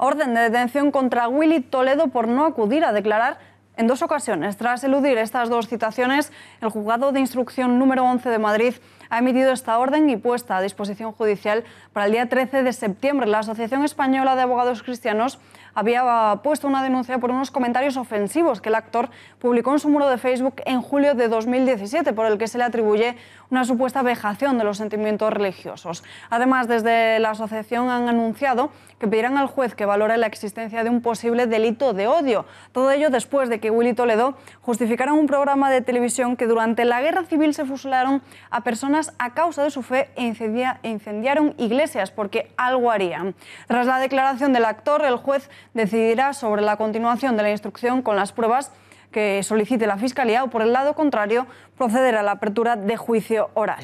Orden de detención contra Willy Toledo por no acudir a declarar en dos ocasiones. Tras eludir estas dos citaciones, el juzgado de instrucción número 11 de Madrid ha emitido esta orden y puesta a disposición judicial para el día 13 de septiembre. La Asociación Española de Abogados Cristianos había puesto una denuncia por unos comentarios ofensivos que el actor publicó en su muro de Facebook en julio de 2017, por el que se le atribuye una supuesta vejación de los sentimientos religiosos. Además, desde la asociación han anunciado que pedirán al juez que valore la existencia de un posible delito de odio. Todo ello después de que Willy Toledo justificara un programa de televisión que durante la guerra civil se fusilaron a personas a causa de su fe e incendiaron iglesias porque algo harían. Tras la declaración del actor, el juez decidirá sobre la continuación de la instrucción con las pruebas que solicite la Fiscalía o por el lado contrario proceder a la apertura de juicio oral.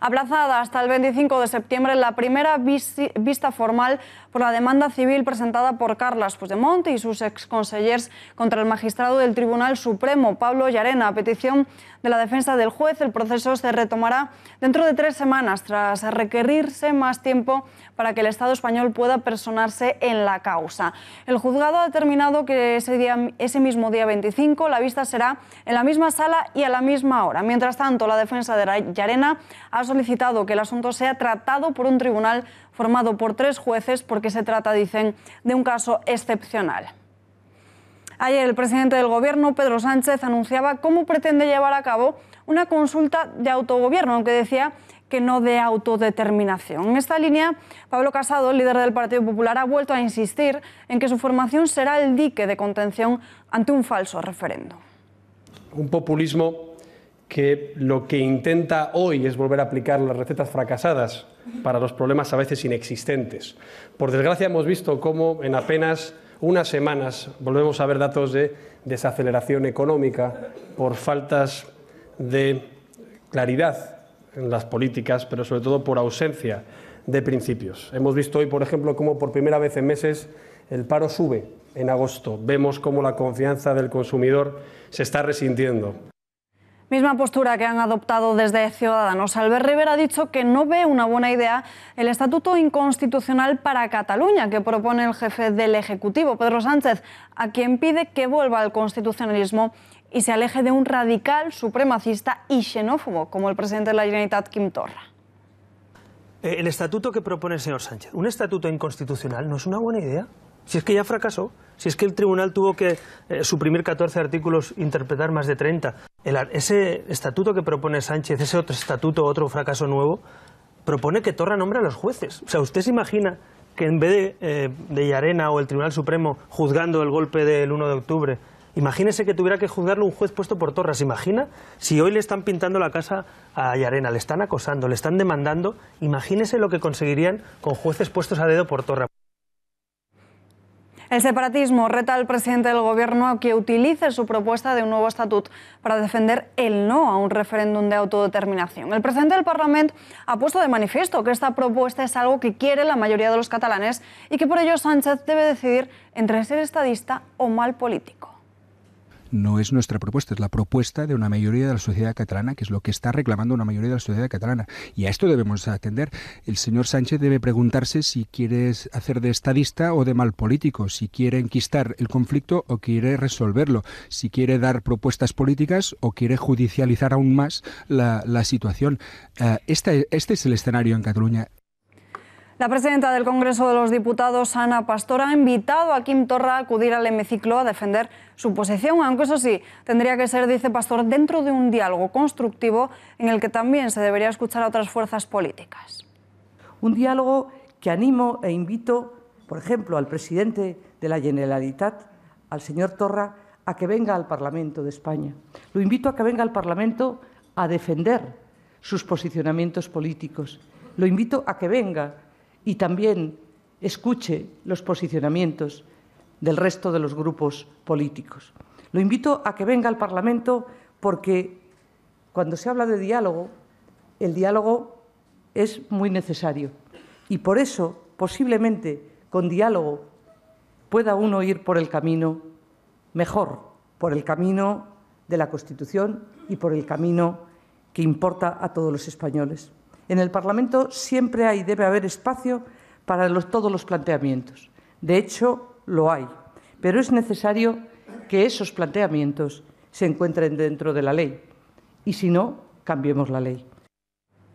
Aplazada hasta el 25 de septiembre la primera vista formal por la demanda civil presentada por Carles Puigdemont y sus exconsellers contra el magistrado del Tribunal Supremo, Pablo Llarena. A petición de la defensa del juez, el proceso se retomará dentro de tres semanas, tras requerirse más tiempo para que el Estado español pueda personarse en la causa. El juzgado ha determinado que ese, día, ese mismo día 25 la vista será en la misma sala y a la misma hora. Mientras tanto, la defensa de Llarena ha solicitado que el asunto sea tratado por un tribunal formado por tres jueces porque se trata, dicen, de un caso excepcional. Ayer el presidente del Gobierno, Pedro Sánchez, anunciaba cómo pretende llevar a cabo una consulta de autogobierno, aunque decía que no de autodeterminación. En esta línea, Pablo Casado, líder del Partido Popular, ha vuelto a insistir en que su formación será el dique de contención ante un falso referendo. Un populismo que lo que intenta hoy es volver a aplicar las recetas fracasadas para los problemas a veces inexistentes. Por desgracia hemos visto cómo en apenas unas semanas volvemos a ver datos de desaceleración económica por faltas de claridad en las políticas, pero sobre todo por ausencia de principios. Hemos visto hoy, por ejemplo, cómo por primera vez en meses el paro sube en agosto. Vemos cómo la confianza del consumidor se está resintiendo. Misma postura que han adoptado desde Ciudadanos. Albert Rivera ha dicho que no ve una buena idea el estatuto inconstitucional para Cataluña que propone el jefe del Ejecutivo, Pedro Sánchez, a quien pide que vuelva al constitucionalismo y se aleje de un radical supremacista y xenófobo como el presidente de la Generalitat, Quim Torra. Eh, el estatuto que propone el señor Sánchez, un estatuto inconstitucional, no es una buena idea. Si es que ya fracasó, si es que el tribunal tuvo que eh, suprimir 14 artículos, interpretar más de 30. El, ese estatuto que propone Sánchez, ese otro estatuto, otro fracaso nuevo, propone que Torra nombre a los jueces. O sea, ¿usted se imagina que en vez de, eh, de Yarena o el Tribunal Supremo juzgando el golpe del 1 de octubre, imagínese que tuviera que juzgarlo un juez puesto por Torra? ¿Se imagina? Si hoy le están pintando la casa a Yarena, le están acosando, le están demandando, imagínese lo que conseguirían con jueces puestos a dedo por Torra. El separatismo reta al presidente del Gobierno a que utilice su propuesta de un nuevo estatut para defender el no a un referéndum de autodeterminación. El presidente del Parlamento ha puesto de manifiesto que esta propuesta es algo que quiere la mayoría de los catalanes y que por ello Sánchez debe decidir entre ser estadista o mal político no es nuestra propuesta, es la propuesta de una mayoría de la sociedad catalana, que es lo que está reclamando una mayoría de la sociedad catalana. Y a esto debemos atender. El señor Sánchez debe preguntarse si quiere hacer de estadista o de mal político, si quiere enquistar el conflicto o quiere resolverlo, si quiere dar propuestas políticas o quiere judicializar aún más la, situación. Eh, este es el escenario en Cataluña. La presidenta del Congreso de los Diputados, Ana Pastor, ha invitado a Kim Torra a acudir al hemiciclo a defender su posición, aunque eso sí, tendría que ser, dice Pastor, dentro de un diálogo constructivo en el que también se debería escuchar a otras fuerzas políticas. Un diálogo que animo e invito, por ejemplo, al presidente de la Generalitat, al señor Torra, a que venga al Parlamento de España. Lo invito a que venga al Parlamento a defender sus posicionamientos políticos. Lo invito a que venga y también escuche los posicionamientos del resto de los grupos políticos. Lo invito a que venga al Parlamento porque cuando se habla de diálogo, el diálogo es muy necesario y por eso posiblemente con diálogo pueda uno ir por el camino mejor, por el camino de la Constitución y por el camino que importa a todos los españoles. En el Parlamento siempre hay y debe haber espacio para todos los planteamientos. De hecho, lo hay. Pero es necesario que esos planteamientos se encuentren dentro de la ley. Y si no, cambiemos la ley.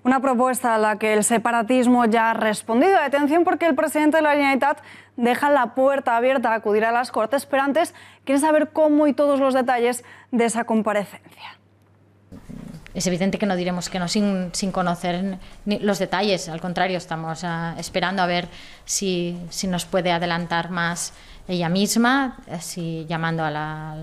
Una propuesta a la que el separatismo ya ha respondido. Atención porque el presidente de la Generalitat deja la puerta abierta a acudir a las Cortes, pero antes quiere saber cómo y todos los detalles de esa comparecencia es evidente que no diremos que no sin, conocer los detalles, al contrario, estamos ah, esperando a ver si, nos puede adelantar más ella misma, si llamando a la,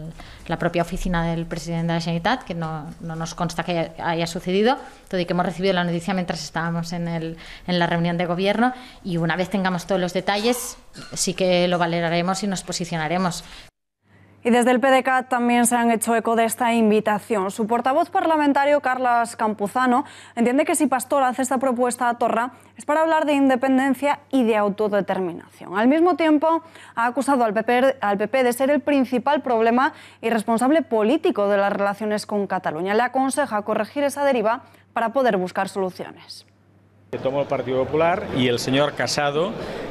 propia oficina del presidente de la Generalitat, que no, nos consta que haya, sucedido, todo y que hemos recibido la noticia mientras estábamos en, en la reunión de gobierno, y una vez tengamos todos los detalles, sí que lo valoraremos y nos posicionaremos. Y desde el PDK también se han hecho eco de esta invitación. Su portavoz parlamentario, Carlas Campuzano, entiende que si Pastor hace esta propuesta a Torra es para hablar de independencia y de autodeterminación. Al mismo tiempo, ha acusado al PP de ser el principal problema y responsable político de las relaciones con Cataluña. Le aconseja corregir esa deriva para poder buscar soluciones. Tomó el Partido Popular y el señor Casado,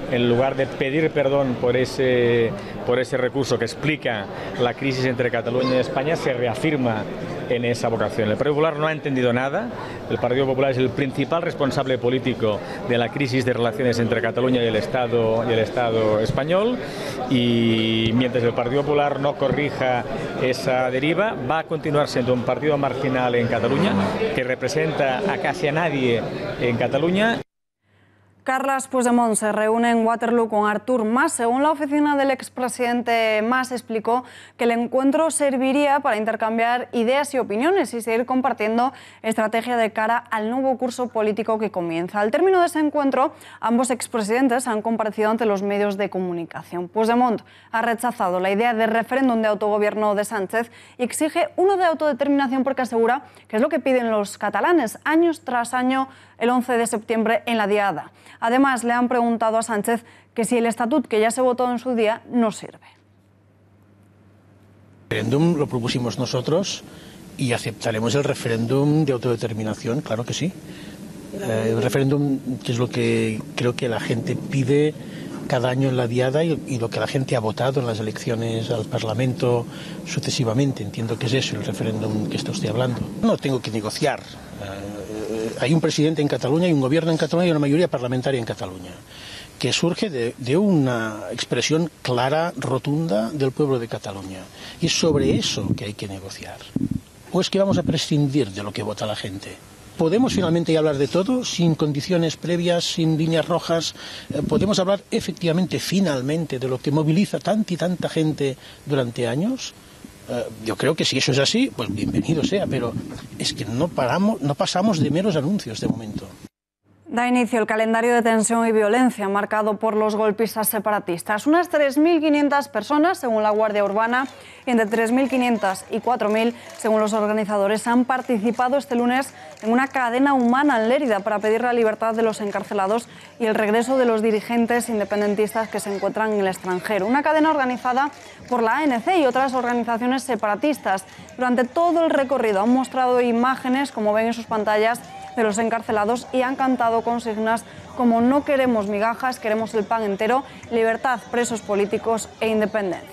en lugar de pedir perdón por ese, por ese recurso que explica la crisis entre Cataluña y España, se reafirma en esa vocación. El Partido Popular no ha entendido nada. El Partido Popular es el principal responsable político de la crisis de relaciones entre Cataluña y el Estado, el Estado español. Y mientras el Partido Popular no corrija esa deriva, va a continuar siendo un partido marginal en Cataluña que representa a casi a nadie en Cataluña. Carles Puigdemont se reúne en Waterloo con Artur Mas. Según la oficina del expresidente Mas, explicó que el encuentro serviría para intercambiar ideas y opiniones y seguir compartiendo estrategia de cara al nuevo curso político que comienza. Al término de ese encuentro, ambos expresidentes han comparecido ante los medios de comunicación. Puigdemont ha rechazado la idea de referéndum de autogobierno de Sánchez y exige uno de autodeterminación porque asegura que es lo que piden los catalanes años tras año el 11 de septiembre en la Diada. Además, le han preguntado a Sánchez que si el estatut que ya se votó en su día no sirve. El referéndum lo propusimos nosotros y aceptaremos el referéndum de autodeterminación, claro que sí. Eh, el referéndum que es lo que creo que la gente pide cada año en la diada y, lo que la gente ha votado en las elecciones al Parlamento sucesivamente. Entiendo que es eso el referéndum que está usted hablando. No tengo que negociar. Eh, hay un presidente en Cataluña, hay un gobierno en Cataluña y una mayoría parlamentaria en Cataluña, que surge de, una expresión clara, rotunda del pueblo de Cataluña. Y es sobre eso que hay que negociar. ¿O es que vamos a prescindir de lo que vota la gente? podemos finalmente hablar de todo sin condiciones previas, sin líneas rojas. Eh, podemos hablar efectivamente, finalmente, de lo que moviliza tanta y tanta gente durante años. Eh, yo creo que si eso es así, pues bienvenido sea, pero es que no paramos, no pasamos de meros anuncios de momento. Da inicio el calendario de tensión y violencia marcado por los golpistas separatistas. Unas 3.500 personas, según la Guardia Urbana, entre 3.500 y 4.000, según los organizadores, han participado este lunes en una cadena humana en Lérida para pedir la libertad de los encarcelados y el regreso de los dirigentes independentistas que se encuentran en el extranjero. Una cadena organizada por la ANC y otras organizaciones separatistas. Durante todo el recorrido han mostrado imágenes, como ven en sus pantallas, de los encarcelados y han cantado consignas como no queremos migajas, queremos el pan entero, libertad, presos políticos e independencia.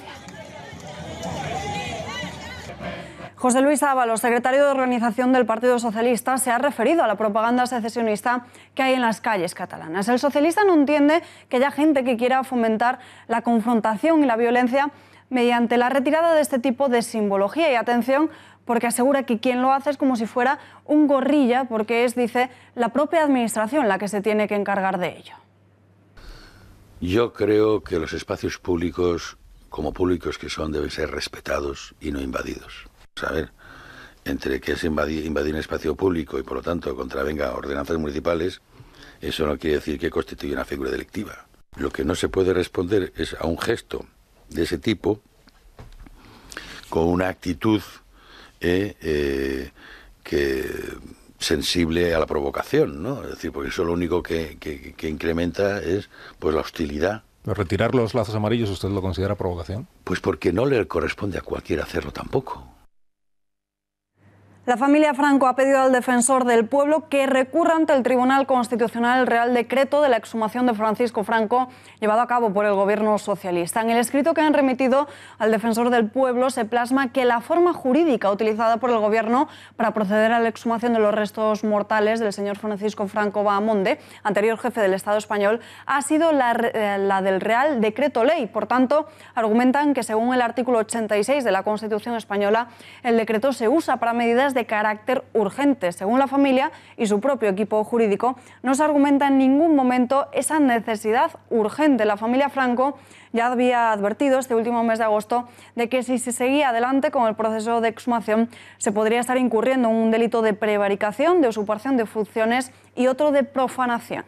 José Luis Ábalos, secretario de Organización del Partido Socialista, se ha referido a la propaganda secesionista que hay en las calles catalanas. El socialista no entiende que haya gente que quiera fomentar la confrontación y la violencia mediante la retirada de este tipo de simbología. Y atención, porque asegura que quien lo hace es como si fuera un gorrilla, porque es, dice, la propia Administración la que se tiene que encargar de ello. Yo creo que los espacios públicos, como públicos que son, deben ser respetados y no invadidos. ¿Saber? Entre que es invadir, invadir un espacio público y, por lo tanto, contravenga ordenanzas municipales, eso no quiere decir que constituya una figura delictiva. Lo que no se puede responder es a un gesto de ese tipo con una actitud e, eh, que sensible a la provocación, ¿no? Es decir, porque eso lo único que, que, incrementa es pues la hostilidad. ¿Retirar los lazos amarillos usted lo considera provocación? Pues porque no le corresponde a cualquiera hacerlo tampoco. La familia Franco ha pedido al defensor del pueblo que recurra ante el Tribunal Constitucional el Real Decreto de la exhumación de Francisco Franco llevado a cabo por el gobierno socialista. En el escrito que han remitido al defensor del pueblo se plasma que la forma jurídica utilizada por el gobierno para proceder a la exhumación de los restos mortales del señor Francisco Franco Bahamonde, anterior jefe del Estado español, ha sido la, eh, del Real Decreto Ley. Por tanto, argumentan que según el artículo 86 de la Constitución española, el decreto se usa para medidas de carácter urgente. Según la familia y su propio equipo jurídico, no se argumenta en ningún momento esa necesidad urgente. La familia Franco ya había advertido este último mes de agosto de que si se seguía adelante con el proceso de exhumación se podría estar incurriendo en un delito de prevaricación, de usurpación de funciones y otro de profanación.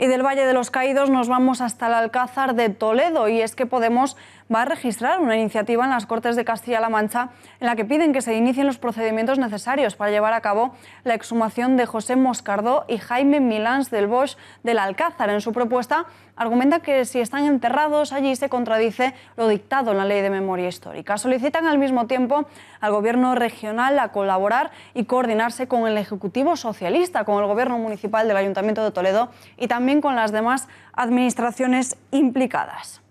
Y del Valle de los Caídos nos vamos hasta el Alcázar de Toledo y es que Podemos va a registrar una iniciativa en las Cortes de Castilla-La Mancha en la que piden que se inicien los procedimientos necesarios para llevar a cabo la exhumación de José Moscardó y Jaime Milans del Bosch del Alcázar. En su propuesta argumenta que si están enterrados allí se contradice lo dictado en la Ley de Memoria Histórica. Solicitan al mismo tiempo al Gobierno regional a colaborar y coordinarse con el Ejecutivo Socialista, con el Gobierno Municipal del Ayuntamiento de Toledo y también con las demás administraciones implicadas.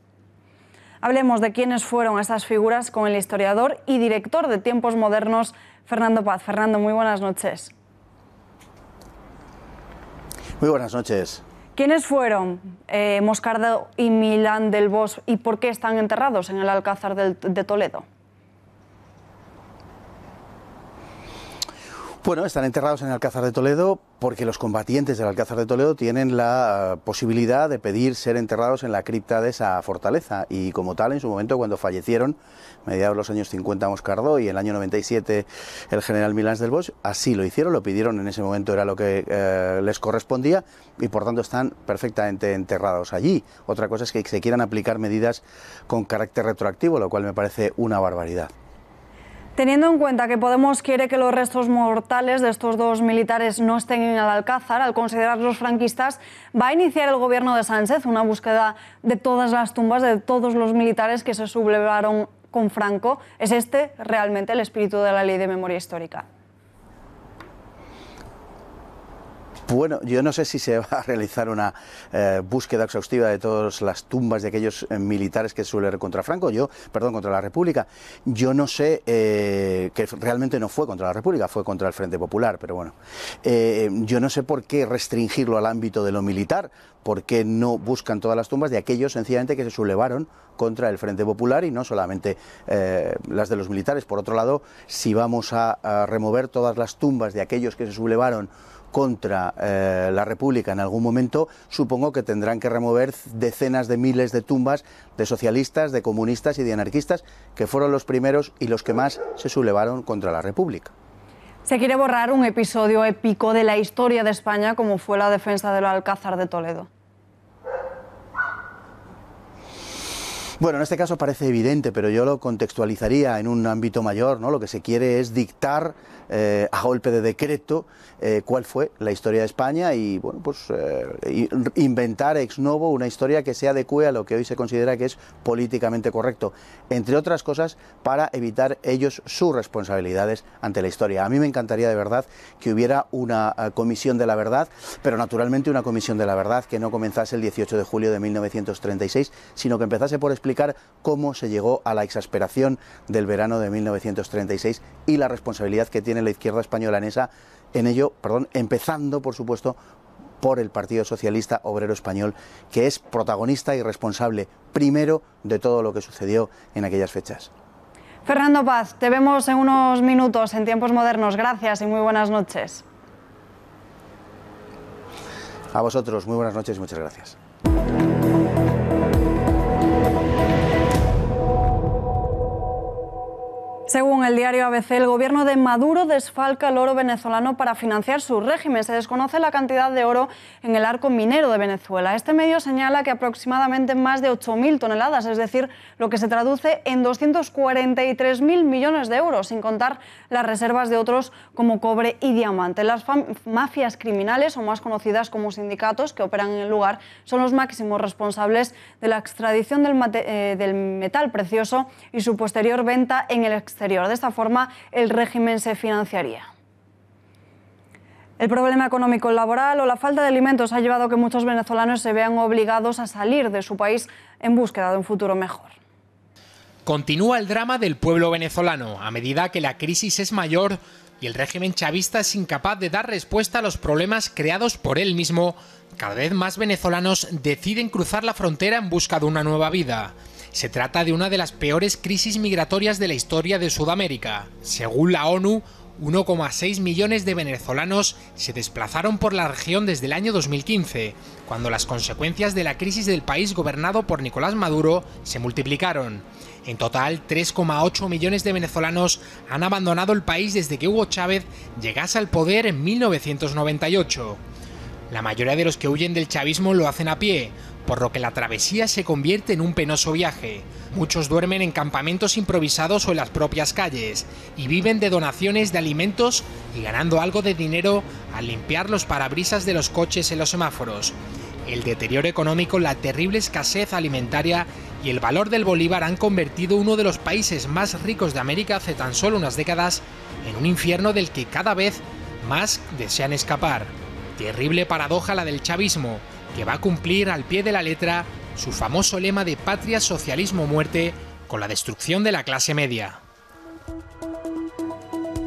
Hablemos de quiénes fueron esas figuras con el historiador y director de tiempos modernos, Fernando Paz. Fernando, muy buenas noches. Muy buenas noches. ¿Quiénes fueron eh, Moscardo y Milán del Bosch y por qué están enterrados en el Alcázar de Toledo? Bueno, están enterrados en el Alcázar de Toledo porque los combatientes del Alcázar de Toledo tienen la eh, posibilidad de pedir ser enterrados en la cripta de esa fortaleza y como tal en su momento cuando fallecieron, mediados de los años 50 Moscardó y en el año 97 el general Milán del Bosch, así lo hicieron, lo pidieron en ese momento era lo que eh, les correspondía y por tanto están perfectamente enterrados allí. Otra cosa es que se quieran aplicar medidas con carácter retroactivo, lo cual me parece una barbaridad. Teniendo en cuenta que Podemos quiere que los restos mortales de estos dos militares no estén en el Alcázar, al considerarlos franquistas, va a iniciar el gobierno de Sánchez una búsqueda de todas las tumbas de todos los militares que se sublevaron con Franco. ¿Es este realmente el espíritu de la ley de memoria histórica? Bueno, yo no sé si se va a realizar una eh, búsqueda exhaustiva de todas las tumbas de aquellos eh, militares que suele contra Franco, yo, perdón, contra la República. Yo no sé eh, que realmente no fue contra la República, fue contra el Frente Popular, pero bueno. yo no sé por qué restringirlo al ámbito de lo militar, por qué no buscan todas las tumbas de aquellos sencillamente que se sublevaron contra el Frente Popular y no solamente las de los militares. Por otro lado, si vamos a remover todas las tumbas de aquellos que se sublevaron contra eh, la República en algún momento, supongo que tendrán que remover decenas de miles de tumbas de socialistas, de comunistas y de anarquistas, que fueron los primeros y los que más se sublevaron contra la República. Se quiere borrar un episodio épico de la historia de España como fue la defensa del Alcázar de Toledo. Bueno, en este caso parece evidente, pero yo lo contextualizaría en un ámbito mayor, ¿no? Lo que se quiere es dictar eh, a golpe de decreto eh, cuál fue la historia de España y, bueno, pues eh, inventar ex novo una historia que se adecue a lo que hoy se considera que es políticamente correcto, entre otras cosas para evitar ellos sus responsabilidades ante la historia. A mí me encantaría de verdad que hubiera una comisión de la verdad, pero naturalmente una comisión de la verdad que no comenzase el 18 de julio de 1936, sino que empezase por explicar explicar cómo se llegó a la exasperación del verano de 1936 y la responsabilidad que tiene la izquierda española en en ello, perdón, empezando, por supuesto, por el Partido Socialista Obrero Español, que es protagonista y responsable primero de todo lo que sucedió en aquellas fechas. Fernando Paz, te vemos en unos minutos en tiempos modernos. Gracias y muy buenas noches. A vosotros, muy buenas noches y muchas gracias. Según el diario ABC, el gobierno de Maduro desfalca el oro venezolano para financiar su régimen. Se desconoce la cantidad de oro en el arco minero de Venezuela. Este medio señala que aproximadamente más de 8.000 toneladas, es decir, lo que se traduce en 243.000 millones de euros, sin contar las reservas de otros como cobre y diamante. Las mafias criminales, o más conocidas como sindicatos que operan en el lugar, son los máximos responsables de la extradición del, eh, metal precioso y su posterior venta en el extranjero. De esta forma, el régimen se financiaría. El problema económico laboral o la falta de alimentos ha llevado a que muchos venezolanos se vean obligados a salir de su país en búsqueda de un futuro mejor. Continúa el drama del pueblo venezolano. A medida que la crisis es mayor y el régimen chavista es incapaz de dar respuesta a los problemas creados por él mismo, cada vez más venezolanos deciden cruzar la frontera en busca de una nueva vida. Se trata de una de las peores crisis migratorias de la historia de Sudamérica. Según la ONU, 1,6 millones de venezolanos se desplazaron por la región desde el año 2015, cuando las consecuencias de la crisis del país gobernado por Nicolás Maduro se multiplicaron. En total, 3,8 millones de venezolanos han abandonado el país desde que Hugo Chávez llegase al poder en 1998. La mayoría de los que huyen del chavismo lo hacen a pie, por lo que la travesía se convierte en un penoso viaje. Muchos duermen en campamentos improvisados o en las propias calles y viven de donaciones de alimentos y ganando algo de dinero al limpiar los parabrisas de los coches en los semáforos. El deterioro económico, la terrible escasez alimentaria y el valor del bolívar han convertido uno de los países más ricos de América hace tan solo unas décadas en un infierno del que cada vez más desean escapar. Terrible paradoja la del chavismo, que va a cumplir al pie de la letra su famoso lema de patria, socialismo, muerte, con la destrucción de la clase media.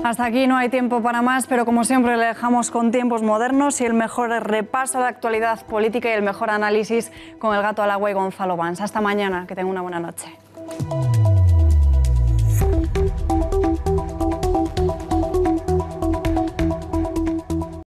Hasta aquí no hay tiempo para más, pero como siempre le dejamos con tiempos modernos y el mejor repaso de actualidad política y el mejor análisis con el gato agua y Gonzalo Vans. Hasta mañana, que tenga una buena noche.